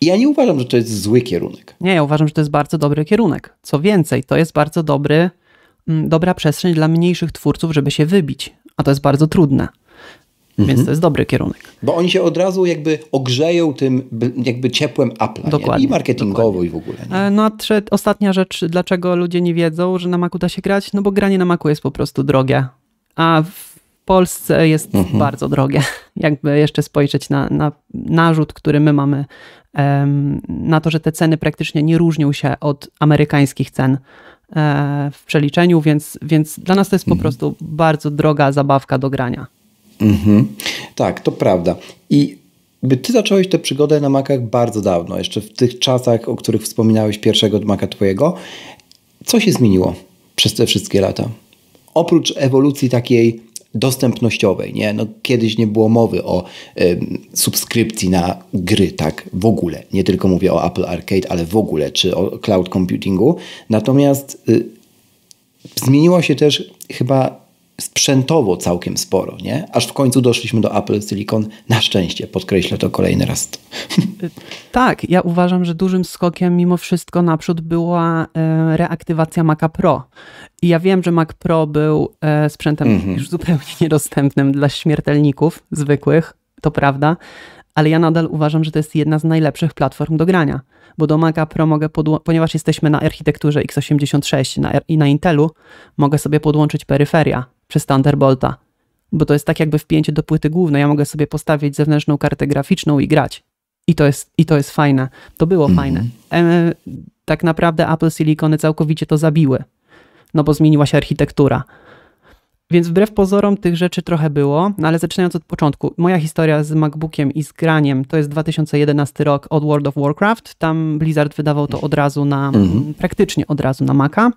ja nie uważam, że to jest zły kierunek. Nie, ja uważam, że to jest bardzo dobry kierunek. Co więcej, to jest bardzo dobry, mm, dobra przestrzeń dla mniejszych twórców, żeby się wybić, a to jest bardzo trudne. Mhm. Więc to jest dobry kierunek. Bo oni się od razu jakby ogrzeją tym jakby ciepłem Apple. Dokładnie. Nie? I marketingowo dokładnie. i w ogóle. Nie? E, no a trzecia ostatnia rzecz, dlaczego ludzie nie wiedzą, że na Macu da się grać? No bo granie na Macu jest po prostu drogie. A w Polsce jest mhm. bardzo drogie. [LAUGHS] Jakby jeszcze spojrzeć na, na narzut, który my mamy, na to, że te ceny praktycznie nie różnią się od amerykańskich cen e, w przeliczeniu, więc, więc dla nas to jest po mhm. prostu bardzo droga zabawka do grania. Mhm. Tak, to prawda. I ty zacząłeś tę przygodę na makach bardzo dawno, jeszcze w tych czasach, o których wspominałeś, pierwszego maka twojego. Co się zmieniło przez te wszystkie lata? Oprócz ewolucji takiej dostępnościowej. Nie? No, kiedyś nie było mowy o y, subskrypcji na gry, tak w ogóle. Nie tylko mówię o Apple Arcade, ale w ogóle, czy o cloud computingu. Natomiast y, zmieniło się też chyba sprzętowo całkiem sporo, nie? Aż w końcu doszliśmy do Apple Silicon. Na szczęście, podkreślę to kolejny raz. [LAUGHS] Tak, ja uważam, że dużym skokiem mimo wszystko naprzód była e, reaktywacja Maca Pro. I ja wiem, że Mac Pro był e, sprzętem mhm. już zupełnie niedostępnym dla śmiertelników zwykłych, to prawda, ale ja nadal uważam, że to jest jedna z najlepszych platform do grania, bo do Maca Pro mogę, ponieważ jesteśmy na architekturze x86 na i na Intelu, mogę sobie podłączyć peryferia przez Thunderbolta, bo to jest tak jakby wpięcie do płyty głównej. Ja mogę sobie postawić zewnętrzną kartę graficzną i grać. I to jest, i to jest fajne. To było mm fajne. E, tak naprawdę Apple Silicony całkowicie to zabiły, no bo zmieniła się architektura. Więc wbrew pozorom tych rzeczy trochę było, no ale zaczynając od początku. Moja historia z MacBookiem i z graniem to jest 2011 rok od World of Warcraft. Tam Blizzard wydawał to mhm. od razu na, mm -hmm. praktycznie od razu na Maca.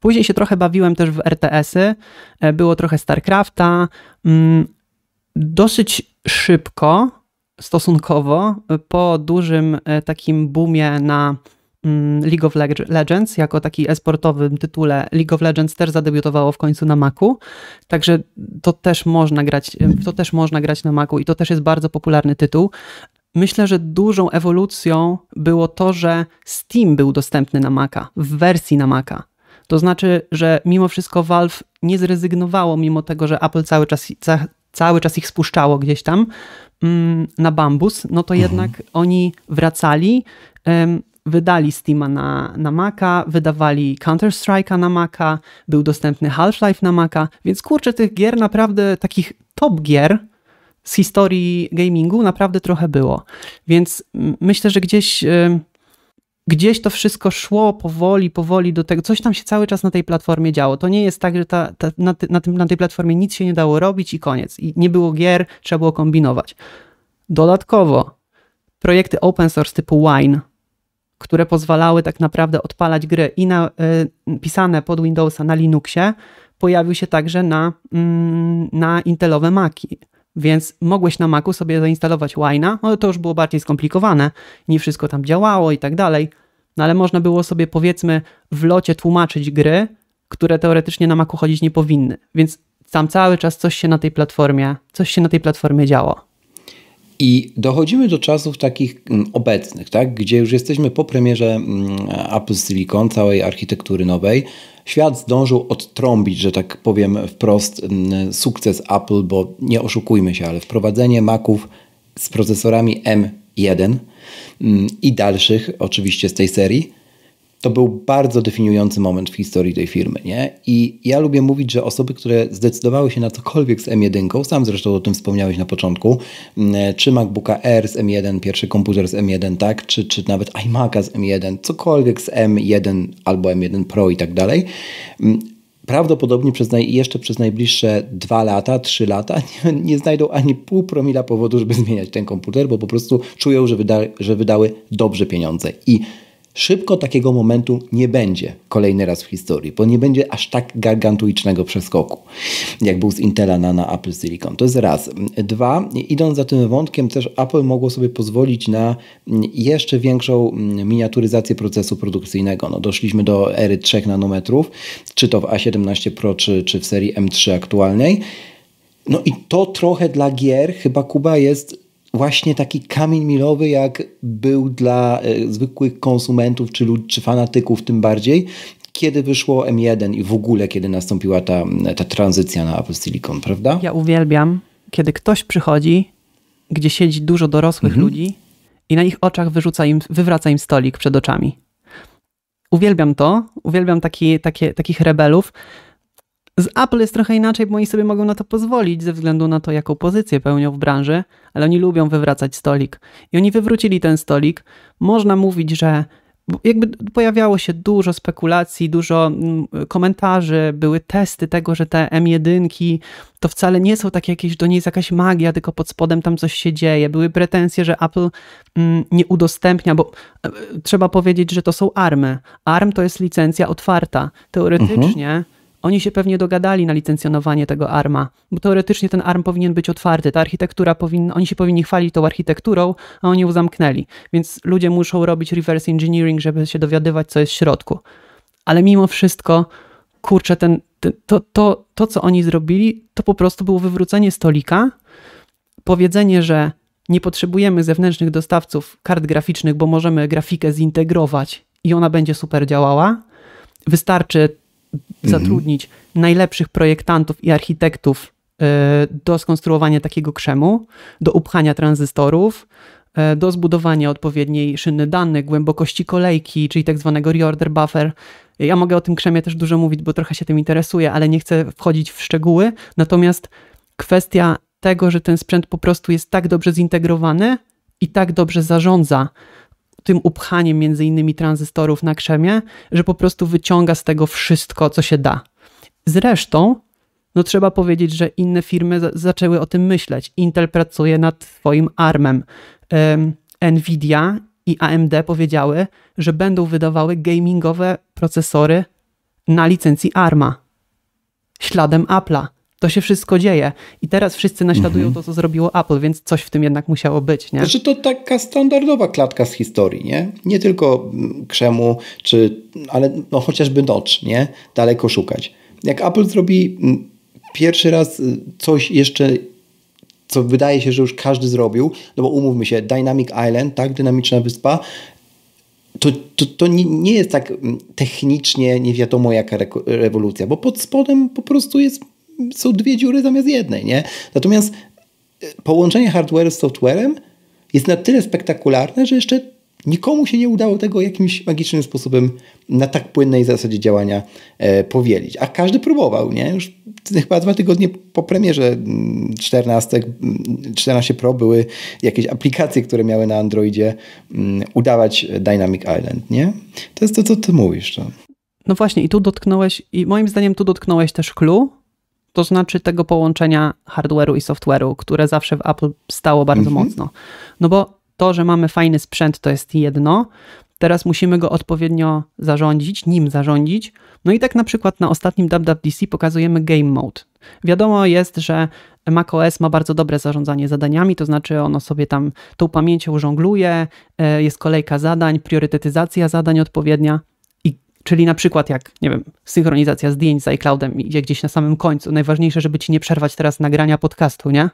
Później się trochę bawiłem też w RTS-y, e, było trochę StarCrafta. Mm, dosyć szybko, stosunkowo, e, po dużym e, takim boomie na mm, League of Legends, jako taki esportowym tytule, League of Legends też zadebiutowało w końcu na Macu, także to też można grać, to też można grać na Macu i to też jest bardzo popularny tytuł. Myślę, że dużą ewolucją było to, że Steam był dostępny na Maca, w wersji na Maca. To znaczy, że mimo wszystko Valve nie zrezygnowało, mimo tego, że Apple cały czas, cały czas ich spuszczało gdzieś tam mm, na bambus, no to mhm. jednak oni wracali, wydali Steama na, na Maca, wydawali Counter-Strike'a na Maca, był dostępny Half-Life na Maca, więc kurczę, tych gier naprawdę, takich top gier z historii gamingu naprawdę trochę było. Więc myślę, że gdzieś gdzieś to wszystko szło powoli, powoli do tego. Coś tam się cały czas na tej platformie działo. To nie jest tak, że ta, ta, na, ty, na, tym, na tej platformie nic się nie dało robić i koniec. I nie było gier, trzeba było kombinować. Dodatkowo projekty open source typu Wine, które pozwalały tak naprawdę odpalać gry i na, y, pisane pod Windowsa na Linuxie, pojawił się także na, mm, na Intelowe Maki. Więc mogłeś na Macu sobie zainstalować Wine'a, ale to już było bardziej skomplikowane, nie wszystko tam działało i tak dalej, no ale można było sobie powiedzmy w locie tłumaczyć gry, które teoretycznie na Macu chodzić nie powinny. Więc tam cały czas coś się na tej platformie, coś się na tej platformie działo. I dochodzimy do czasów takich mm, obecnych, tak? gdzie już jesteśmy po premierze mm, Apple Silicon, całej architektury nowej. Świat zdążył odtrąbić, że tak powiem wprost, mm, sukces Apple, bo nie oszukujmy się, ale wprowadzenie Maców z procesorami M1 i dalszych, oczywiście z tej serii, to był bardzo definiujący moment w historii tej firmy. Nie? I ja lubię mówić, że osoby, które zdecydowały się na cokolwiek z M1, sam zresztą o tym wspomniałeś na początku, mm, czy MacBooka R z M1, pierwszy komputer z M1, tak, czy, czy nawet iMac'a z M1, cokolwiek z M1 albo M1 Pro i tak dalej, mm, prawdopodobnie przez naj, jeszcze przez najbliższe dwa lata, trzy lata [LAUGHS] nie, nie, znajdą ani pół promila powodu, żeby zmieniać ten komputer, bo po prostu czują, że, wyda, że wydały dobrze pieniądze. I Szybko takiego momentu nie będzie kolejny raz w historii, bo nie będzie aż tak gargantuicznego przeskoku, jak był z Intela na, na Apple Silicon. To jest raz. Dwa, idąc za tym wątkiem, też Apple mogło sobie pozwolić na jeszcze większą mm, miniaturyzację procesu produkcyjnego. No, doszliśmy do ery 3 nanometrów, czy to w A17 Pro, czy, czy w serii M3 aktualnej. No i to trochę dla gier chyba Kuba jest właśnie taki kamień milowy, jak był dla e, zwykłych konsumentów czy, czy fanatyków tym bardziej, kiedy wyszło M1 i w ogóle kiedy nastąpiła ta, ta tranzycja na Apple Silicon, prawda? Ja uwielbiam, kiedy ktoś przychodzi, gdzie siedzi dużo dorosłych mhm. ludzi i na ich oczach wyrzuca im, wywraca im stolik przed oczami. Uwielbiam to, uwielbiam taki, takie, takich rebelów, z Apple jest trochę inaczej, bo oni sobie mogą na to pozwolić ze względu na to, jaką pozycję pełnią w branży, ale oni lubią wywracać stolik. I oni wywrócili ten stolik. Można mówić, że jakby pojawiało się dużo spekulacji, dużo mm, komentarzy, były testy tego, że te M1 to wcale nie są takie jakieś, do niej jest jakaś magia, tylko pod spodem tam coś się dzieje. Były pretensje, że Apple mm, nie udostępnia, bo e, e, trzeba powiedzieć, że to są ARMy. ARM to jest licencja otwarta. Mhm. Teoretycznie. Oni się pewnie dogadali na licencjonowanie tego ARMA, bo teoretycznie ten ARM powinien być otwarty. Ta architektura powinna, oni się powinni chwalić tą architekturą, a oni ją zamknęli. Więc ludzie muszą robić reverse engineering, żeby się dowiadywać, co jest w środku. Ale mimo wszystko, kurczę, ten, ten to, to, to, co oni zrobili, to po prostu było wywrócenie stolika, powiedzenie, że nie potrzebujemy zewnętrznych dostawców kart graficznych, bo możemy grafikę zintegrować i ona będzie super działała. Wystarczy Mhm. zatrudnić mhm. najlepszych projektantów i architektów e, do skonstruowania takiego krzemu, do upchania tranzystorów, e, do zbudowania odpowiedniej szyny danych, głębokości kolejki, czyli tak zwanego reorder buffer. Ja mogę o tym krzemie też dużo mówić, bo trochę się tym interesuję, ale nie chcę wchodzić w szczegóły. Natomiast kwestia tego, że ten sprzęt po prostu jest tak dobrze zintegrowany i tak dobrze zarządza tym upchaniem między innymi tranzystorów na krzemie, że po prostu wyciąga z tego wszystko, co się da. Zresztą, no trzeba powiedzieć, że inne firmy zaczęły o tym myśleć. Intel pracuje nad swoim ARMem. Nvidia i AMD powiedziały, że będą wydawały gamingowe procesory na licencji ARMA. Śladem Apple'a. To się wszystko dzieje. I teraz wszyscy naśladują mhm. to, co zrobiło Apple, więc coś w tym jednak musiało być. Nie? Znaczy to taka standardowa klatka z historii, nie? Nie tylko mm, krzemu, czy, ale no chociażby nocz, nie? Daleko szukać. Jak Apple zrobi mm, pierwszy raz y, coś jeszcze co wydaje się, że już każdy zrobił, no bo umówmy się, Dynamic Island, tak, dynamiczna wyspa, to, to, to nie, nie jest tak mm, technicznie nie wiadomo jaka rewolucja, bo pod spodem po prostu jest są dwie dziury zamiast jednej, nie? Natomiast e, połączenie hardware'u z software'em jest na tyle spektakularne, że jeszcze nikomu się nie udało tego jakimś magicznym sposobem na tak płynnej zasadzie działania e, powielić. A każdy próbował, nie? Już chyba dwa tygodnie po premierze 14, mm, 14 mm, Pro były jakieś aplikacje, które miały na Androidzie mm, udawać Dynamic Island, nie? To jest to, co ty mówisz. To. No. no właśnie, i tu dotknąłeś, i moim zdaniem tu dotknąłeś też clue, to znaczy tego połączenia hardware'u i software'u, które zawsze w Apple stało bardzo mhm. mocno. No bo to, że mamy fajny sprzęt, to jest jedno. Teraz musimy go odpowiednio zarządzić, nim zarządzić. No i tak na przykład na ostatnim WWDC pokazujemy Game Mode. Wiadomo jest, że macOS ma bardzo dobre zarządzanie zadaniami, to znaczy ono sobie tam tą pamięcią żongluje, e, jest kolejka zadań, priorytetyzacja zadań odpowiednia. Czyli na przykład jak, nie wiem, synchronizacja zdjęć z iCloudem idzie gdzieś na samym końcu. Najważniejsze, żeby ci nie przerwać teraz nagrania podcastu, nie?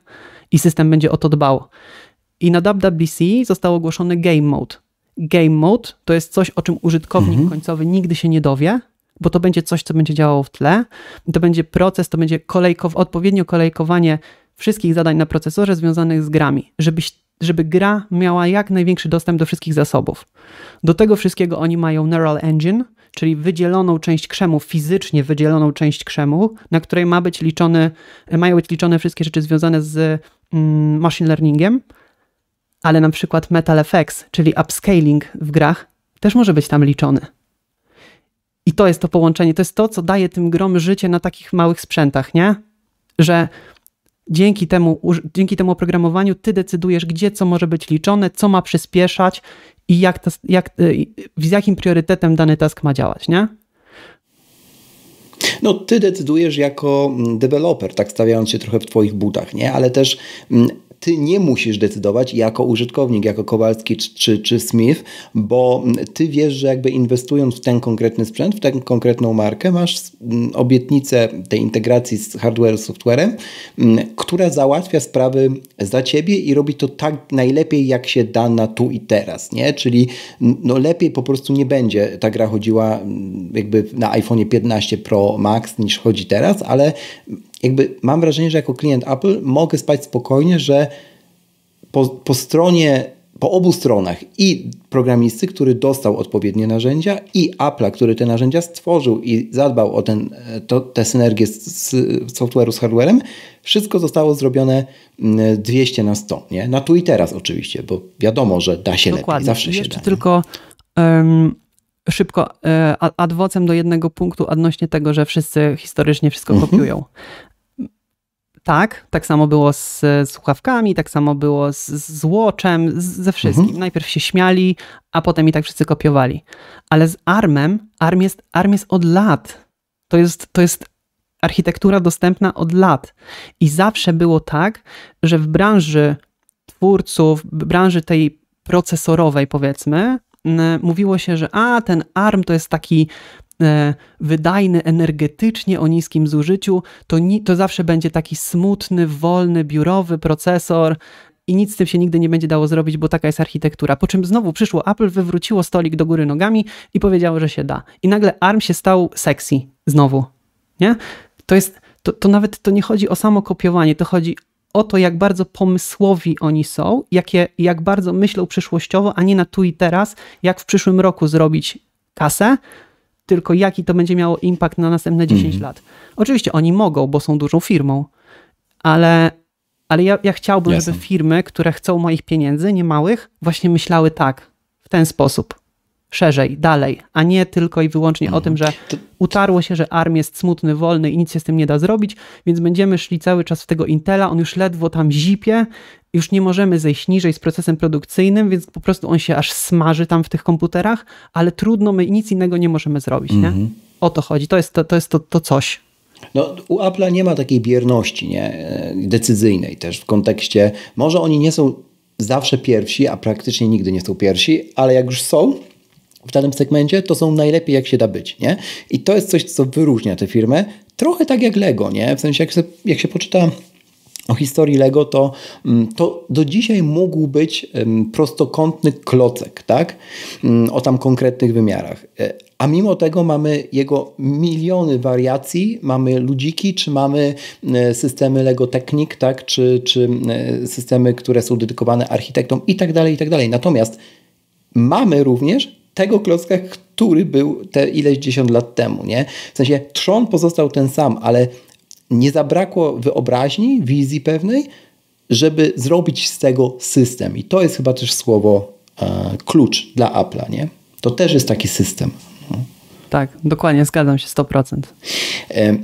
I system będzie o to dbał. I na WWDC został ogłoszony Game Mode. Game Mode to jest coś, o czym użytkownik mhm. końcowy nigdy się nie dowie, bo to będzie coś, co będzie działało w tle. To będzie proces, to będzie kolejko, odpowiednio kolejkowanie wszystkich zadań na procesorze związanych z grami, żebyś żeby gra miała jak największy dostęp do wszystkich zasobów. Do tego wszystkiego oni mają Neural Engine, czyli wydzieloną część krzemu, fizycznie wydzieloną część krzemu, na której ma być liczony, mają być liczone wszystkie rzeczy związane z mm, machine learningiem, ale na przykład Metal FX, czyli upscaling w grach, też może być tam liczony. I to jest to połączenie, to jest to, co daje tym grom życie na takich małych sprzętach, nie? Że Dzięki temu, dzięki temu oprogramowaniu ty decydujesz, gdzie co może być liczone, co ma przyspieszać i jak, to, jak, y, z jakim priorytetem dany task ma działać, nie? No, ty decydujesz jako mm, deweloper, tak stawiając się trochę w twoich butach, nie? Ale też mm, ty nie musisz decydować jako użytkownik, jako Kowalski czy, czy Smith, bo ty wiesz, że jakby inwestując w ten konkretny sprzęt, w tę konkretną markę, masz obietnicę tej integracji z hardware, softwarem, która załatwia sprawy za ciebie i robi to tak najlepiej, jak się da na tu i teraz, nie? Czyli no lepiej po prostu nie będzie ta gra chodziła jakby na iPhone 15 Pro Max niż chodzi teraz, ale jakby mam wrażenie, że jako klient Apple mogę spać spokojnie, że po, po stronie po obu stronach i programisty, który dostał odpowiednie narzędzia, i Apple'a, który te narzędzia stworzył i zadbał o ten, e, to, te synergie z, z software'u z hardwarem, wszystko zostało zrobione 200 mm, na 100. Nie? Na tu i teraz oczywiście, bo wiadomo, że da się Dokładnie. lepiej, zawsze I jeszcze się da. tylko um, szybko e, adwocem do jednego punktu odnośnie tego, że wszyscy historycznie wszystko mhm. kopiują. Tak, tak samo było z, słuchawkami, tak samo było z, z Watchem, ze wszystkim. Mhm. Najpierw się śmiali, a potem i tak wszyscy kopiowali. Ale z ARMem, ARM jest, ARM jest od lat. To jest, to jest architektura dostępna od lat. I zawsze było tak, że w branży twórców, w branży tej procesorowej powiedzmy, mówiło się, że a ten ARM to jest taki e, wydajny energetycznie o niskim zużyciu, to, ni to zawsze będzie taki smutny, wolny, biurowy procesor i nic z tym się nigdy nie będzie dało zrobić, bo taka jest architektura. Po czym znowu przyszło Apple, wywróciło stolik do góry nogami i powiedziało, że się da. I nagle ARM się stał sexy znowu. Nie? To jest, to, to nawet to nie chodzi o samo kopiowanie, to chodzi o to, jak bardzo pomysłowi oni są, jakie, jak bardzo myślą przyszłościowo, a nie na tu i teraz, jak w przyszłym roku zrobić kasę, tylko jaki to będzie miało impact na następne 10 mhm. lat. Oczywiście oni mogą, bo są dużą firmą, ale, ale ja, ja chciałbym, Jasne. żeby firmy, które chcą moich pieniędzy, nie małych, właśnie myślały tak, w ten sposób szerzej, dalej, a nie tylko i wyłącznie mhm. o tym, że utarło się, że ARM jest smutny, wolny i nic się z tym nie da zrobić, więc będziemy szli cały czas w tego Intela, on już ledwo tam zipie, już nie możemy zejść niżej z procesem produkcyjnym, więc po prostu on się aż smaży tam w tych komputerach, ale trudno, my nic innego nie możemy zrobić, mhm. nie? O to chodzi, to jest to, to, jest to, to coś. No, u Apple'a nie ma takiej bierności nie? E, decyzyjnej też w kontekście, może oni nie są zawsze pierwsi, a praktycznie nigdy nie są pierwsi, ale jak już są, w danym segmencie, to są najlepiej jak się da być, nie? I to jest coś, co wyróżnia te firmy. Trochę tak jak Lego, nie? W sensie jak się, jak się poczyta o historii Lego, to, mm, to do dzisiaj mógł być prostokątny klocek, tak? Mm, o tam konkretnych wymiarach. E, a mimo tego mamy jego miliony wariacji, mamy ludziki, czy mamy e, systemy Lego Technik, tak? Czy, czy e, systemy, które są dedykowane architektom i tak dalej, i tak dalej. Natomiast mamy również tego klocka, który był te ileś dziesiąt lat temu, nie? W sensie trzon pozostał ten sam, ale nie zabrakło wyobraźni, wizji pewnej, żeby zrobić z tego system. I to jest chyba też słowo e, klucz dla Apple'a, nie? To też jest taki system. No. Tak, dokładnie, zgadzam się 100%. E,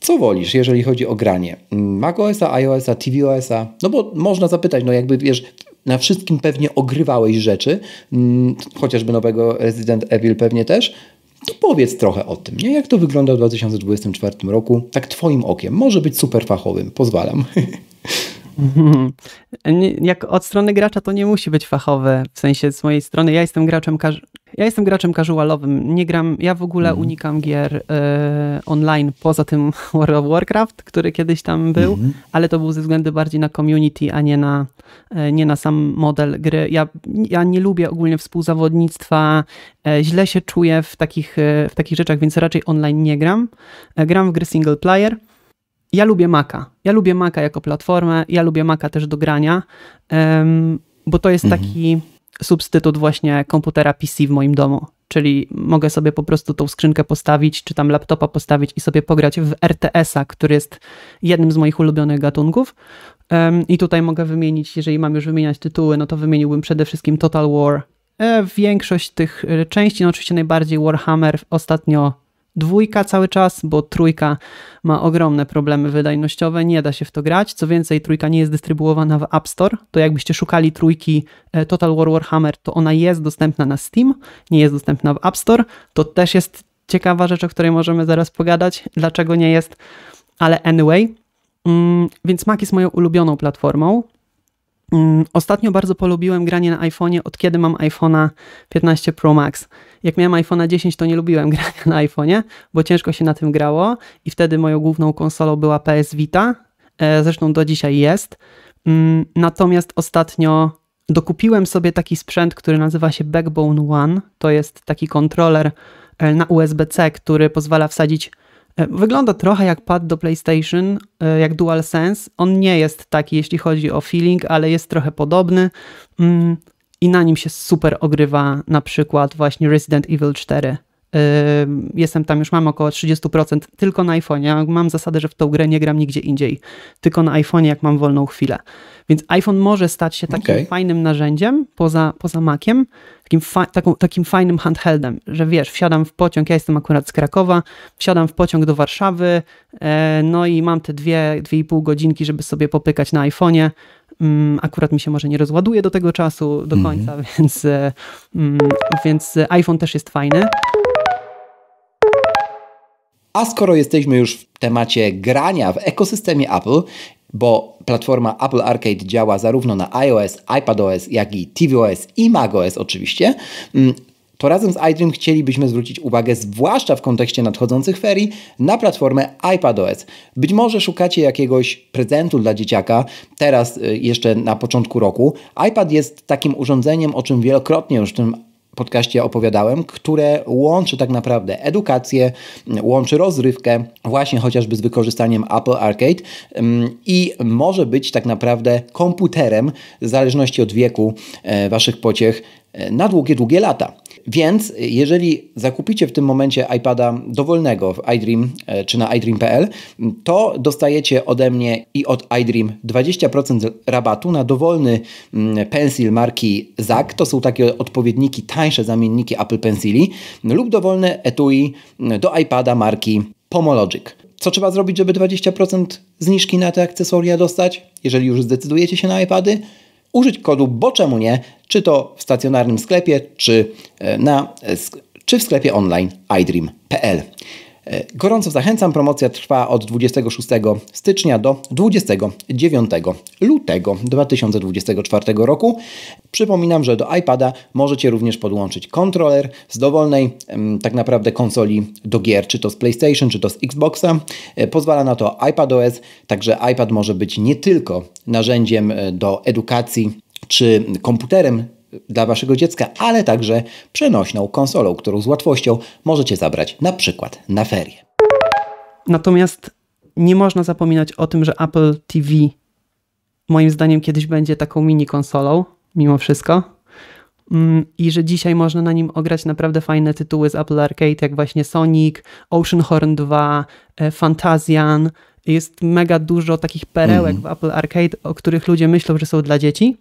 co wolisz, jeżeli chodzi o granie? macOSa, iOSa, tvOSa? No bo można zapytać, no jakby wiesz, na wszystkim pewnie ogrywałeś rzeczy, mm, chociażby nowego Resident Evil pewnie też, to powiedz trochę o tym, nie? jak to wygląda w 2024 roku, tak Twoim okiem. Może być super fachowym, pozwalam. [LAUGHS] [LAUGHS] Jak od strony gracza to nie musi być fachowe, w sensie z mojej strony ja jestem graczem ja jestem graczem casualowym, nie gram, ja w ogóle mm. unikam gier y, online poza tym [LAUGHS] World of Warcraft, który kiedyś tam był, mm. ale to był ze względu bardziej na community, a nie na, y, nie na sam model gry. Ja, ja nie lubię ogólnie współzawodnictwa, y, źle się czuję w takich, w takich rzeczach, więc raczej online nie gram. gram w gry single player ja lubię Maka. Ja lubię Maka jako platformę, ja lubię Maka też do grania, bo to jest mhm. taki substytut właśnie komputera PC w moim domu. Czyli mogę sobie po prostu tą skrzynkę postawić, czy tam laptopa postawić i sobie pograć w RTS-a, który jest jednym z moich ulubionych gatunków. I tutaj mogę wymienić, jeżeli mam już wymieniać tytuły, no to wymieniłbym przede wszystkim Total War. E, większość tych e, części, no oczywiście najbardziej Warhammer ostatnio dwójka cały czas, bo trójka ma ogromne problemy wydajnościowe, nie da się w to grać. Co więcej, trójka nie jest dystrybuowana w App Store. To jakbyście szukali trójki e, Total War Warhammer, to ona jest dostępna na Steam, nie jest dostępna w App Store. To też jest ciekawa rzecz, o której możemy zaraz pogadać, dlaczego nie jest, ale anyway. Mm, więc Mac jest moją ulubioną platformą. Mm, ostatnio bardzo polubiłem granie na iPhone'ie, od kiedy mam iPhone'a 15 Pro Max. Jak miałem iPhone'a 10, to nie lubiłem [LAUGHS] grania na iPhone'ie, bo ciężko się na tym grało i wtedy moją główną konsolą była PS Vita, e, zresztą do dzisiaj jest. Mm, natomiast ostatnio dokupiłem sobie taki sprzęt, który nazywa się Backbone One. To jest taki kontroler e, na USB-C, który pozwala wsadzić E, wygląda trochę jak pad do PlayStation, e, jak DualSense. On nie jest taki, jeśli chodzi o feeling, ale jest trochę podobny. Mm, I na nim się super ogrywa na przykład właśnie Resident Evil 4. Jestem tam, już mam około 30% tylko na iPhone. Ja mam zasadę, że w tą grę nie gram nigdzie indziej, tylko na iPhone, jak mam wolną chwilę. Więc iPhone może stać się takim okay. fajnym narzędziem poza, poza Maciem, takim, fa taką, takim fajnym handheldem, że wiesz, wsiadam w pociąg, ja jestem akurat z Krakowa, wsiadam w pociąg do Warszawy, e, no i mam te dwie, dwie i pół godzinki, żeby sobie popykać na iPhone'ie. Mm, akurat mi się może nie rozładuje do tego czasu do mhm. końca, [LAUGHS] e, mm -hmm. więc, więc iPhone też jest fajny. A skoro jesteśmy już w temacie grania w ekosystemie Apple, bo platforma Apple Arcade działa zarówno na iOS, iPadOS, jak i tvOS i macOS oczywiście, mm, to razem z iDream chcielibyśmy zwrócić uwagę, zwłaszcza w kontekście nadchodzących ferii, na platformę iPadOS. Być może szukacie jakiegoś prezentu dla dzieciaka teraz y, jeszcze na początku roku. iPad jest takim urządzeniem, o czym wielokrotnie już w tym podcaście opowiadałem, które łączy tak naprawdę edukację, łączy rozrywkę, właśnie chociażby z wykorzystaniem Apple Arcade mm, i może być tak naprawdę komputerem w zależności od wieku e, Waszych pociech na długie, długie lata. Więc jeżeli zakupicie w tym momencie iPada dowolnego w iDream e, czy na iDream.pl, to dostajecie ode mnie i od iDream 20% rabatu na dowolny mm, pensil marki ZAK. To są takie odpowiedniki, tańsze zamienniki Apple Pencili lub dowolne etui mm, do iPada marki Pomologic. Co trzeba zrobić, żeby 20% zniżki na te akcesoria dostać, jeżeli już zdecydujecie się na iPady? użyć kodu, bo czemu nie, czy to w stacjonarnym sklepie, czy, e, na, e, czy w sklepie online iDream.pl. E, gorąco zachęcam, promocja trwa od 26 stycznia do 29 lutego 2024 roku. Przypominam, że do iPada możecie również podłączyć kontroler z dowolnej tak naprawdę konsoli do gier, czy to z PlayStation, czy to z Xboxa. E, pozwala na to iPadOS, także iPad może być nie tylko narzędziem e, do edukacji czy komputerem dla waszego dziecka, ale także przenośną konsolą, którą z łatwością możecie zabrać na przykład na ferie. Natomiast nie można zapominać o tym, że Apple TV moim zdaniem kiedyś będzie taką mini konsolą, mimo wszystko. Mm, I że dzisiaj można na nim ograć naprawdę fajne tytuły z Apple Arcade, jak właśnie Sonic, Ocean Horn 2, e, Fantazjan. Jest mega dużo takich perełek mm. w Apple Arcade, o których ludzie myślą, że są dla dzieci,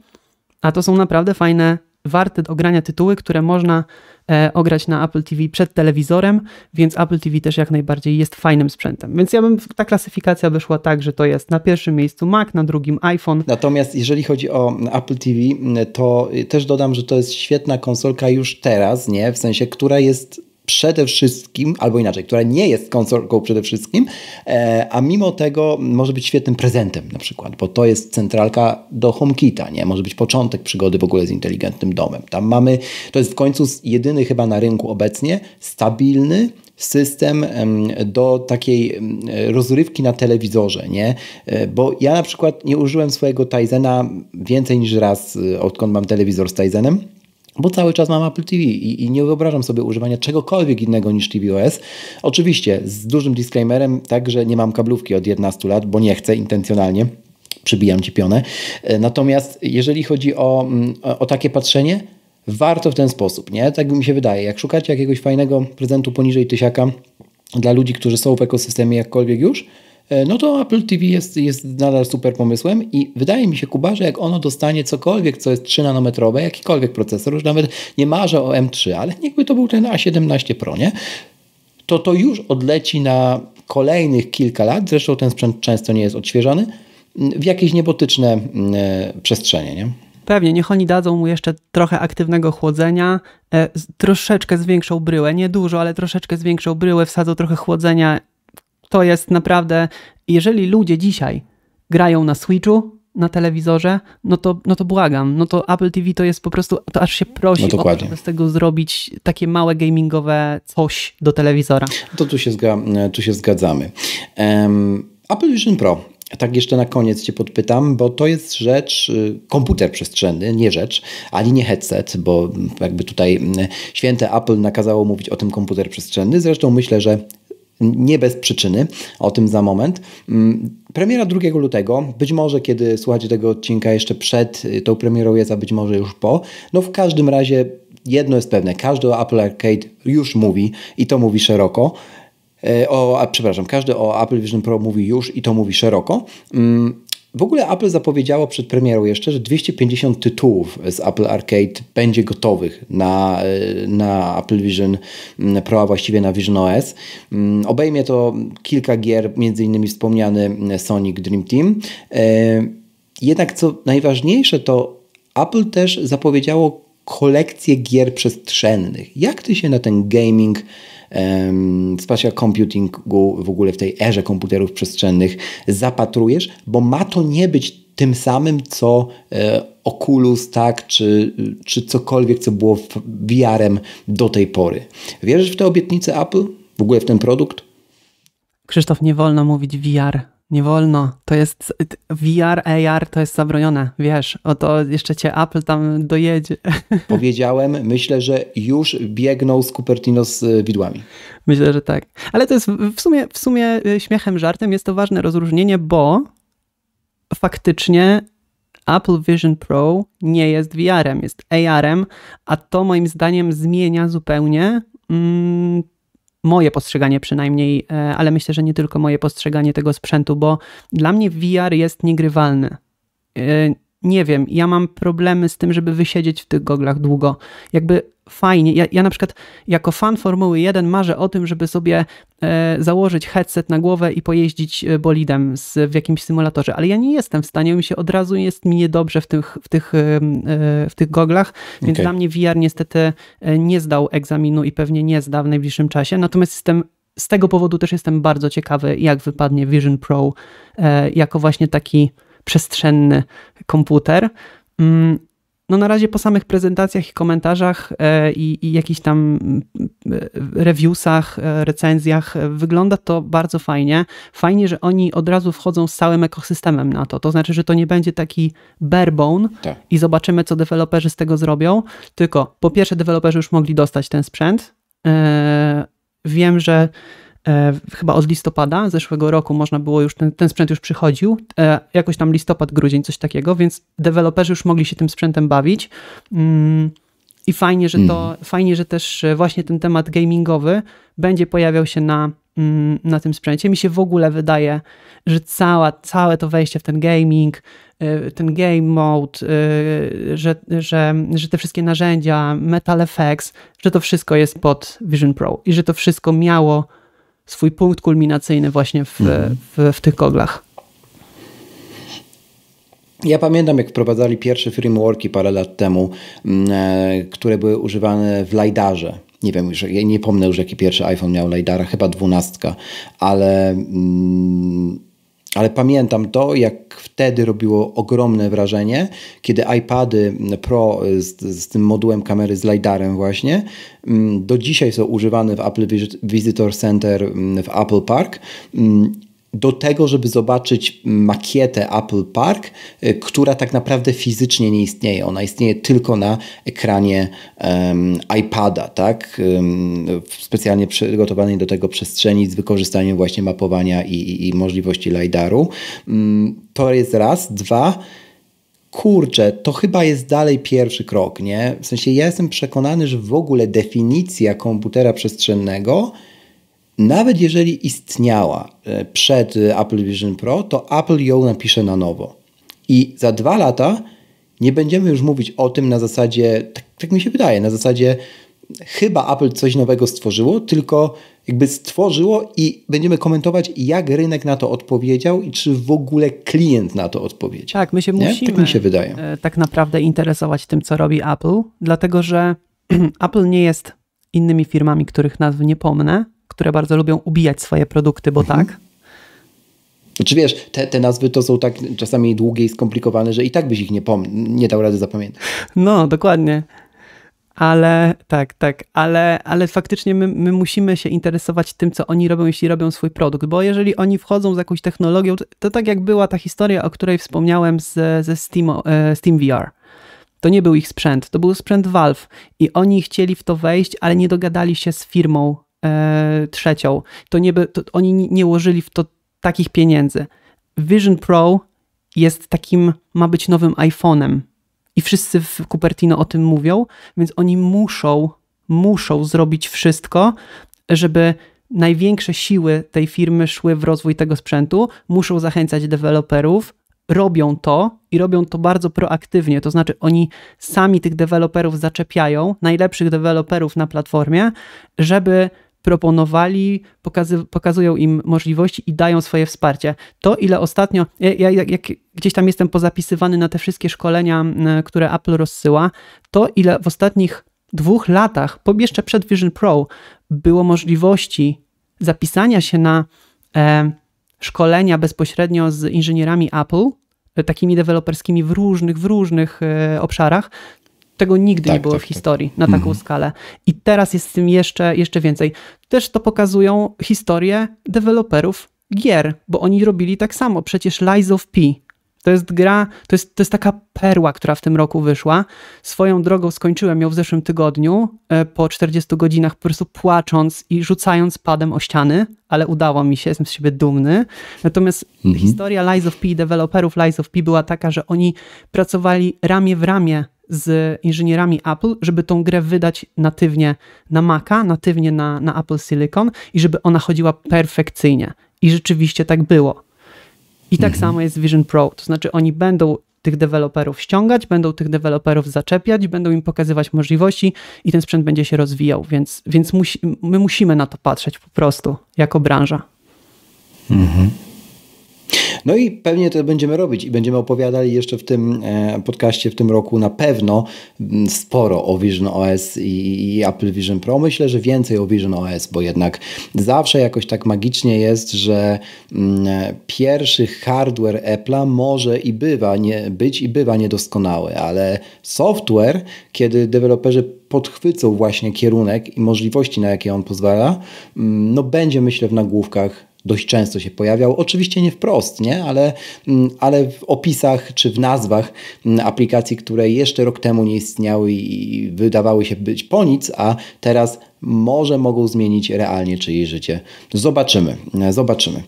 a to są naprawdę fajne, warte ogrania tytuły, które można e, ograć na Apple TV przed telewizorem, więc Apple TV też jak najbardziej jest fajnym sprzętem. Więc ja bym, ta klasyfikacja wyszła tak, że to jest na pierwszym miejscu Mac, na drugim iPhone. Natomiast jeżeli chodzi o Apple TV, to też dodam, że to jest świetna konsolka już teraz, nie? W sensie, która jest przede wszystkim, albo inaczej, która nie jest konsolką przede wszystkim, e, a mimo tego może być świetnym prezentem na przykład, bo to jest centralka do HomeKita, nie? Może być początek przygody w ogóle z inteligentnym domem. Tam mamy, to jest w końcu jedyny chyba na rynku obecnie stabilny, system do takiej rozrywki na telewizorze, nie? E, bo ja na przykład nie użyłem swojego Tizena więcej niż raz, e, odkąd mam telewizor z Tizenem bo cały czas mam Apple TV i, i, nie wyobrażam sobie używania czegokolwiek innego niż tvOS. Oczywiście z dużym disclaimerem, także nie mam kablówki od 11 lat, bo nie chcę intencjonalnie. Przybijam ci pionę. E, natomiast jeżeli chodzi mm, o, o takie patrzenie, warto w ten sposób, nie? Tak mi się wydaje. Jak szukacie jakiegoś fajnego prezentu poniżej tysiaka dla ludzi, którzy są w ekosystemie jakkolwiek już, E, no to Apple TV jest, jest nadal super pomysłem i wydaje mi się, Kuba, że jak ono dostanie cokolwiek, co jest 3 nanometrowe, jakikolwiek procesor, już nawet nie marzę o M3, ale niechby to był ten A17 Pro, nie? To to już odleci na kolejnych kilka lat, zresztą ten sprzęt często nie jest odświeżany, w jakieś niebotyczne mm, e, przestrzenie, nie? Pewnie, niech oni dadzą mu jeszcze trochę aktywnego chłodzenia, e, troszeczkę zwiększą bryłę, nie dużo, ale troszeczkę zwiększą bryłę, wsadzą trochę chłodzenia to jest naprawdę, jeżeli ludzie dzisiaj grają na Switchu, na telewizorze, no to, no to błagam, no to Apple TV to jest po prostu, to aż się prosi no o to, żeby z tego zrobić takie małe gamingowe coś do telewizora. To tu się, zga, tu się zgadzamy. Um, Apple Vision Pro tak jeszcze na koniec Cię podpytam, bo to jest rzecz, y, komputer przestrzenny, nie rzecz, ani nie headset, bo jakby tutaj y, święte Apple nakazało mówić o tym komputer przestrzenny. Zresztą myślę, że nie bez przyczyny, o tym za moment. Mm, premiera 2 lutego, być może kiedy słuchacie tego odcinka jeszcze przed y, tą premierą jest, a być może już po. No w każdym razie jedno jest pewne, każdy o Apple Arcade już mówi i to mówi szeroko. E, o, a, przepraszam, każdy o Apple Vision Pro mówi już i to mówi szeroko. Mm, w ogóle Apple zapowiedziało przed premierą jeszcze, że 250 tytułów z Apple Arcade będzie gotowych na, e, na Apple Vision Pro, a właściwie na Vision OS. Mm, obejmie to kilka gier, m.in. wspomniany Sonic Dream Team. E, jednak co najważniejsze, to Apple też zapowiedziało kolekcję gier przestrzennych. Jak ty się na ten gaming wsparcia computingu w ogóle w tej erze komputerów przestrzennych zapatrujesz, bo ma to nie być tym samym, co e, Oculus, tak, czy, czy cokolwiek, co było VR-em do tej pory. Wierzysz w te obietnice Apple? W ogóle w ten produkt? Krzysztof, nie wolno mówić VR. Nie wolno. To jest VR, AR to jest zabronione, wiesz. O to jeszcze cię Apple tam dojedzie. [LAUGHS] Powiedziałem, myślę, że już biegnął z Cupertino z e, widłami. Myślę, że tak. Ale to jest w sumie, w sumie e, śmiechem, żartem jest to ważne rozróżnienie, bo faktycznie Apple Vision Pro nie jest VR-em, jest AR-em, a to moim zdaniem zmienia zupełnie. Mm, moje postrzeganie przynajmniej, e, ale myślę, że nie tylko moje postrzeganie tego sprzętu, bo dla mnie VR jest niegrywalny. E, nie wiem, ja mam problemy z tym, żeby wysiedzieć w tych goglach długo. Jakby fajnie. Ja, ja na przykład jako fan Formuły 1 marzę o tym, żeby sobie e, założyć headset na głowę i pojeździć e, bolidem z, w jakimś symulatorze, ale ja nie jestem w stanie, mi się od razu jest mi niedobrze w tych, w tych, e, w tych goglach, więc okay. dla mnie VR niestety e, nie zdał egzaminu i pewnie nie zda w najbliższym czasie. Natomiast jestem z tego powodu też jestem bardzo ciekawy, jak wypadnie Vision Pro e, jako właśnie taki przestrzenny komputer. Mm, no na razie po samych prezentacjach i komentarzach e, i, i jakichś tam e, reviewsach, e, recenzjach wygląda to bardzo fajnie. Fajnie, że oni od razu wchodzą z całym ekosystemem na to. To znaczy, że to nie będzie taki barebone tak. i zobaczymy, co deweloperzy z tego zrobią, tylko po pierwsze deweloperzy już mogli dostać ten sprzęt. Wiem, że E, chyba od listopada zeszłego roku można było już, ten, ten sprzęt już przychodził, e, jakoś tam listopad, grudzień, coś takiego, więc deweloperzy już mogli się tym sprzętem bawić. Mm, I fajnie, że to, mhm. fajnie, że też e, właśnie ten temat gamingowy będzie pojawiał się na, mm, na tym sprzęcie. Mi się w ogóle wydaje, że cała, całe to wejście w ten gaming, ten game mode, że, że, że te wszystkie narzędzia, Metal Effects, że to wszystko jest pod Vision Pro i że to wszystko miało swój punkt kulminacyjny właśnie w, mhm. w, w tych goglach. Ja pamiętam, jak wprowadzali pierwsze frameworki parę lat temu, mm, e, które były używane w LiDARze. Nie wiem już, nie pomnę już, jaki pierwszy iPhone miał LiDARa, chyba dwunastka, ale mm, ale pamiętam to, jak wtedy robiło ogromne wrażenie, kiedy iPady Pro z, z tym modułem kamery, z LiDARem właśnie, mm, do dzisiaj są używane w Apple Visitor Center mm, w Apple Park mm, do tego, żeby zobaczyć makietę Apple Park, e, która tak naprawdę fizycznie nie istnieje. Ona istnieje tylko na ekranie um, iPada, tak? Um, specjalnie przygotowanej do tego przestrzeni z wykorzystaniem właśnie mapowania i, i, i możliwości LiDARu. Um, to jest raz. Dwa, kurczę, to chyba jest dalej pierwszy krok, nie? W sensie ja jestem przekonany, że w ogóle definicja komputera przestrzennego nawet jeżeli istniała e, przed e, Apple Vision Pro, to Apple ją napisze na nowo. I za dwa lata nie będziemy już mówić o tym na zasadzie, tak, tak mi się wydaje, na zasadzie chyba Apple coś nowego stworzyło, tylko jakby stworzyło i będziemy komentować, jak rynek na to odpowiedział i czy w ogóle klient na to odpowiedział. Tak, my się nie? Tak musimy tak, mi się wydaje. E, tak naprawdę interesować tym, co robi Apple, dlatego że [CLEARS THROAT] Apple nie jest innymi firmami, których nazw nie pomnę, które bardzo lubią ubijać swoje produkty, bo mhm. tak. Czy znaczy, wiesz, te, te, nazwy to są tak czasami długie i skomplikowane, że i tak byś ich nie, nie dał rady zapamiętać. No, dokładnie. Ale tak, tak, ale, ale faktycznie my, my, musimy się interesować tym, co oni robią, jeśli robią swój produkt, bo jeżeli oni wchodzą z jakąś technologią, to, to tak jak była ta historia, o której wspomniałem z, ze Steam, e, Steam VR. To nie był ich sprzęt, to był sprzęt Valve i oni chcieli w to wejść, ale nie dogadali się z firmą E, trzecią. To, nie, to oni nie ułożyli w to takich pieniędzy. Vision Pro jest takim, ma być nowym iPhone'em. I wszyscy w Cupertino o tym mówią, więc oni muszą, muszą zrobić wszystko, żeby największe siły tej firmy szły w rozwój tego sprzętu, muszą zachęcać deweloperów, robią to i robią to bardzo proaktywnie. To znaczy, oni sami tych deweloperów zaczepiają, najlepszych deweloperów na platformie, żeby proponowali, pokazy, pokazują im możliwości i dają swoje wsparcie. To, ile ostatnio, ja, ja gdzieś tam jestem pozapisywany na te wszystkie szkolenia, które Apple rozsyła, to, ile w ostatnich dwóch latach, jeszcze przed Vision Pro, było możliwości zapisania się na e, szkolenia bezpośrednio z inżynierami Apple, e, takimi deweloperskimi w różnych, w różnych e, obszarach, tego nigdy tak, nie było tak, w tak. historii tak. na taką mhm. skalę. I teraz jest z tym jeszcze, jeszcze więcej. Też to pokazują historie deweloperów gier, bo oni robili tak samo. Przecież Lies of P to jest gra, to jest, to jest taka perła, która w tym roku wyszła. Swoją drogą skończyłem ją w zeszłym tygodniu e, po 40 godzinach, po prostu płacząc i rzucając padem o ściany, ale udało mi się, jestem z siebie dumny. Natomiast mhm. historia Lies of P i deweloperów Lies of P była taka, że oni pracowali ramię w ramię z inżynierami Apple, żeby tą grę wydać natywnie na Maca, natywnie na, na Apple Silicon i żeby ona chodziła perfekcyjnie. I rzeczywiście tak było. I tak mhm. samo jest z Vision Pro, to znaczy oni będą tych deweloperów ściągać, będą tych deweloperów zaczepiać, będą im pokazywać możliwości i ten sprzęt będzie się rozwijał, więc, więc musi, my musimy na to patrzeć po prostu jako branża. Mhm. No i pewnie to będziemy robić i będziemy opowiadali jeszcze w tym e, podcaście w tym roku na pewno mm, sporo o Vision OS i Apple Vision Pro. Myślę, że więcej o Vision OS, bo jednak zawsze jakoś tak magicznie jest, że mm, e, pierwszy hardware Apple'a może i bywa nie, być i bywa niedoskonały, ale software, kiedy deweloperzy podchwycą właśnie kierunek i możliwości, na jakie on pozwala, mm, no będzie myślę w nagłówkach dość często się pojawiał. Oczywiście nie wprost, nie? Ale, mm, ale w opisach czy w nazwach mm, aplikacji, które jeszcze rok temu nie istniały i wydawały się być po nic, a teraz może mogą zmienić realnie czyjeś życie. Zobaczymy, zobaczymy.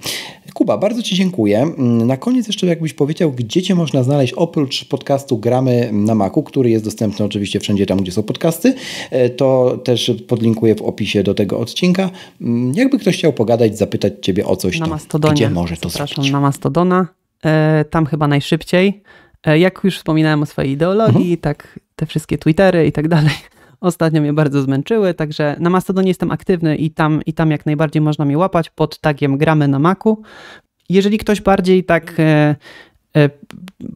Kuba, bardzo Ci dziękuję. Mm, na koniec jeszcze jakbyś powiedział, gdzie Cię można znaleźć oprócz podcastu Gramy na Macu, który jest dostępny oczywiście wszędzie tam, gdzie są podcasty, e, to też podlinkuję w opisie do tego odcinka. Mm, jakby ktoś chciał pogadać, zapytać Ciebie o coś, gdzie może to Zapraszam zrobić? na Mastodona, e, tam chyba najszybciej. E, jak już wspominałem o swojej ideologii, mhm. tak te wszystkie Twittery i tak dalej, ostatnio mnie bardzo zmęczyły, także na Mastodonie jestem aktywny i tam, i tam jak najbardziej można mnie łapać pod tagiem gramy na maku. Jeżeli ktoś bardziej tak e, E,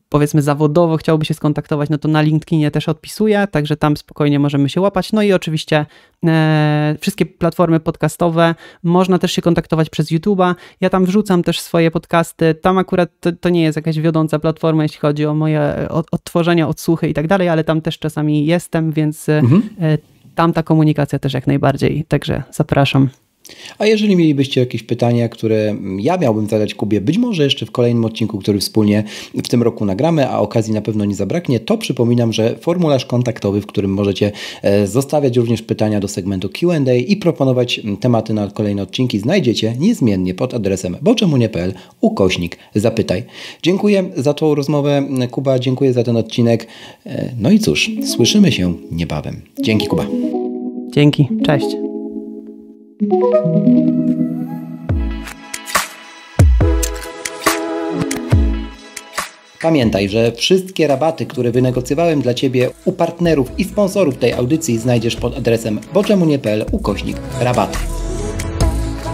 powiedzmy zawodowo chciałby się skontaktować, no to na LinkedInie też odpisuję, także tam spokojnie możemy się łapać. No i oczywiście e, wszystkie platformy podcastowe, można też się kontaktować przez YouTube'a. Ja tam wrzucam też swoje podcasty. Tam akurat to, to nie jest jakaś wiodąca platforma, jeśli chodzi o moje odtworzenia, odsłuchy i tak dalej, ale tam też czasami jestem, więc e, mhm. e, tam ta komunikacja też jak najbardziej. Także zapraszam. A jeżeli mielibyście jakieś pytania, które ja miałbym zadać Kubie, być może jeszcze w kolejnym odcinku, który wspólnie w tym roku nagramy, a okazji na pewno nie zabraknie, to przypominam, że formularz kontaktowy, w którym możecie e, zostawiać również pytania do segmentu QA i proponować tematy na kolejne odcinki, znajdziecie niezmiennie pod adresem boczemunie.pl ukośnik zapytaj. Dziękuję za tą rozmowę, Kuba, dziękuję za ten odcinek. E, no i cóż, słyszymy się niebawem. Dzięki, Kuba. Dzięki, cześć. Pamiętaj, że wszystkie rabaty, które wynegocjowałem dla Ciebie u partnerów i sponsorów tej audycji znajdziesz pod adresem boczemunie.pl ukośnik rabaty.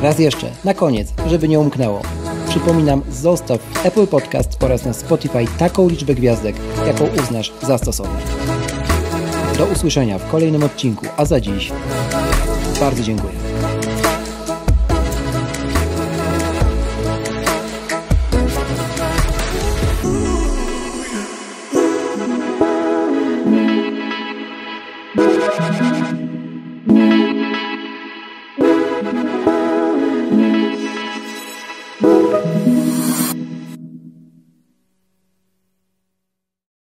Raz jeszcze, na koniec, żeby nie umknęło. Przypominam, zostaw w Apple Podcast oraz na Spotify taką liczbę gwiazdek, jaką uznasz za stosowną. Do usłyszenia w kolejnym odcinku, a za dziś bardzo dziękuję.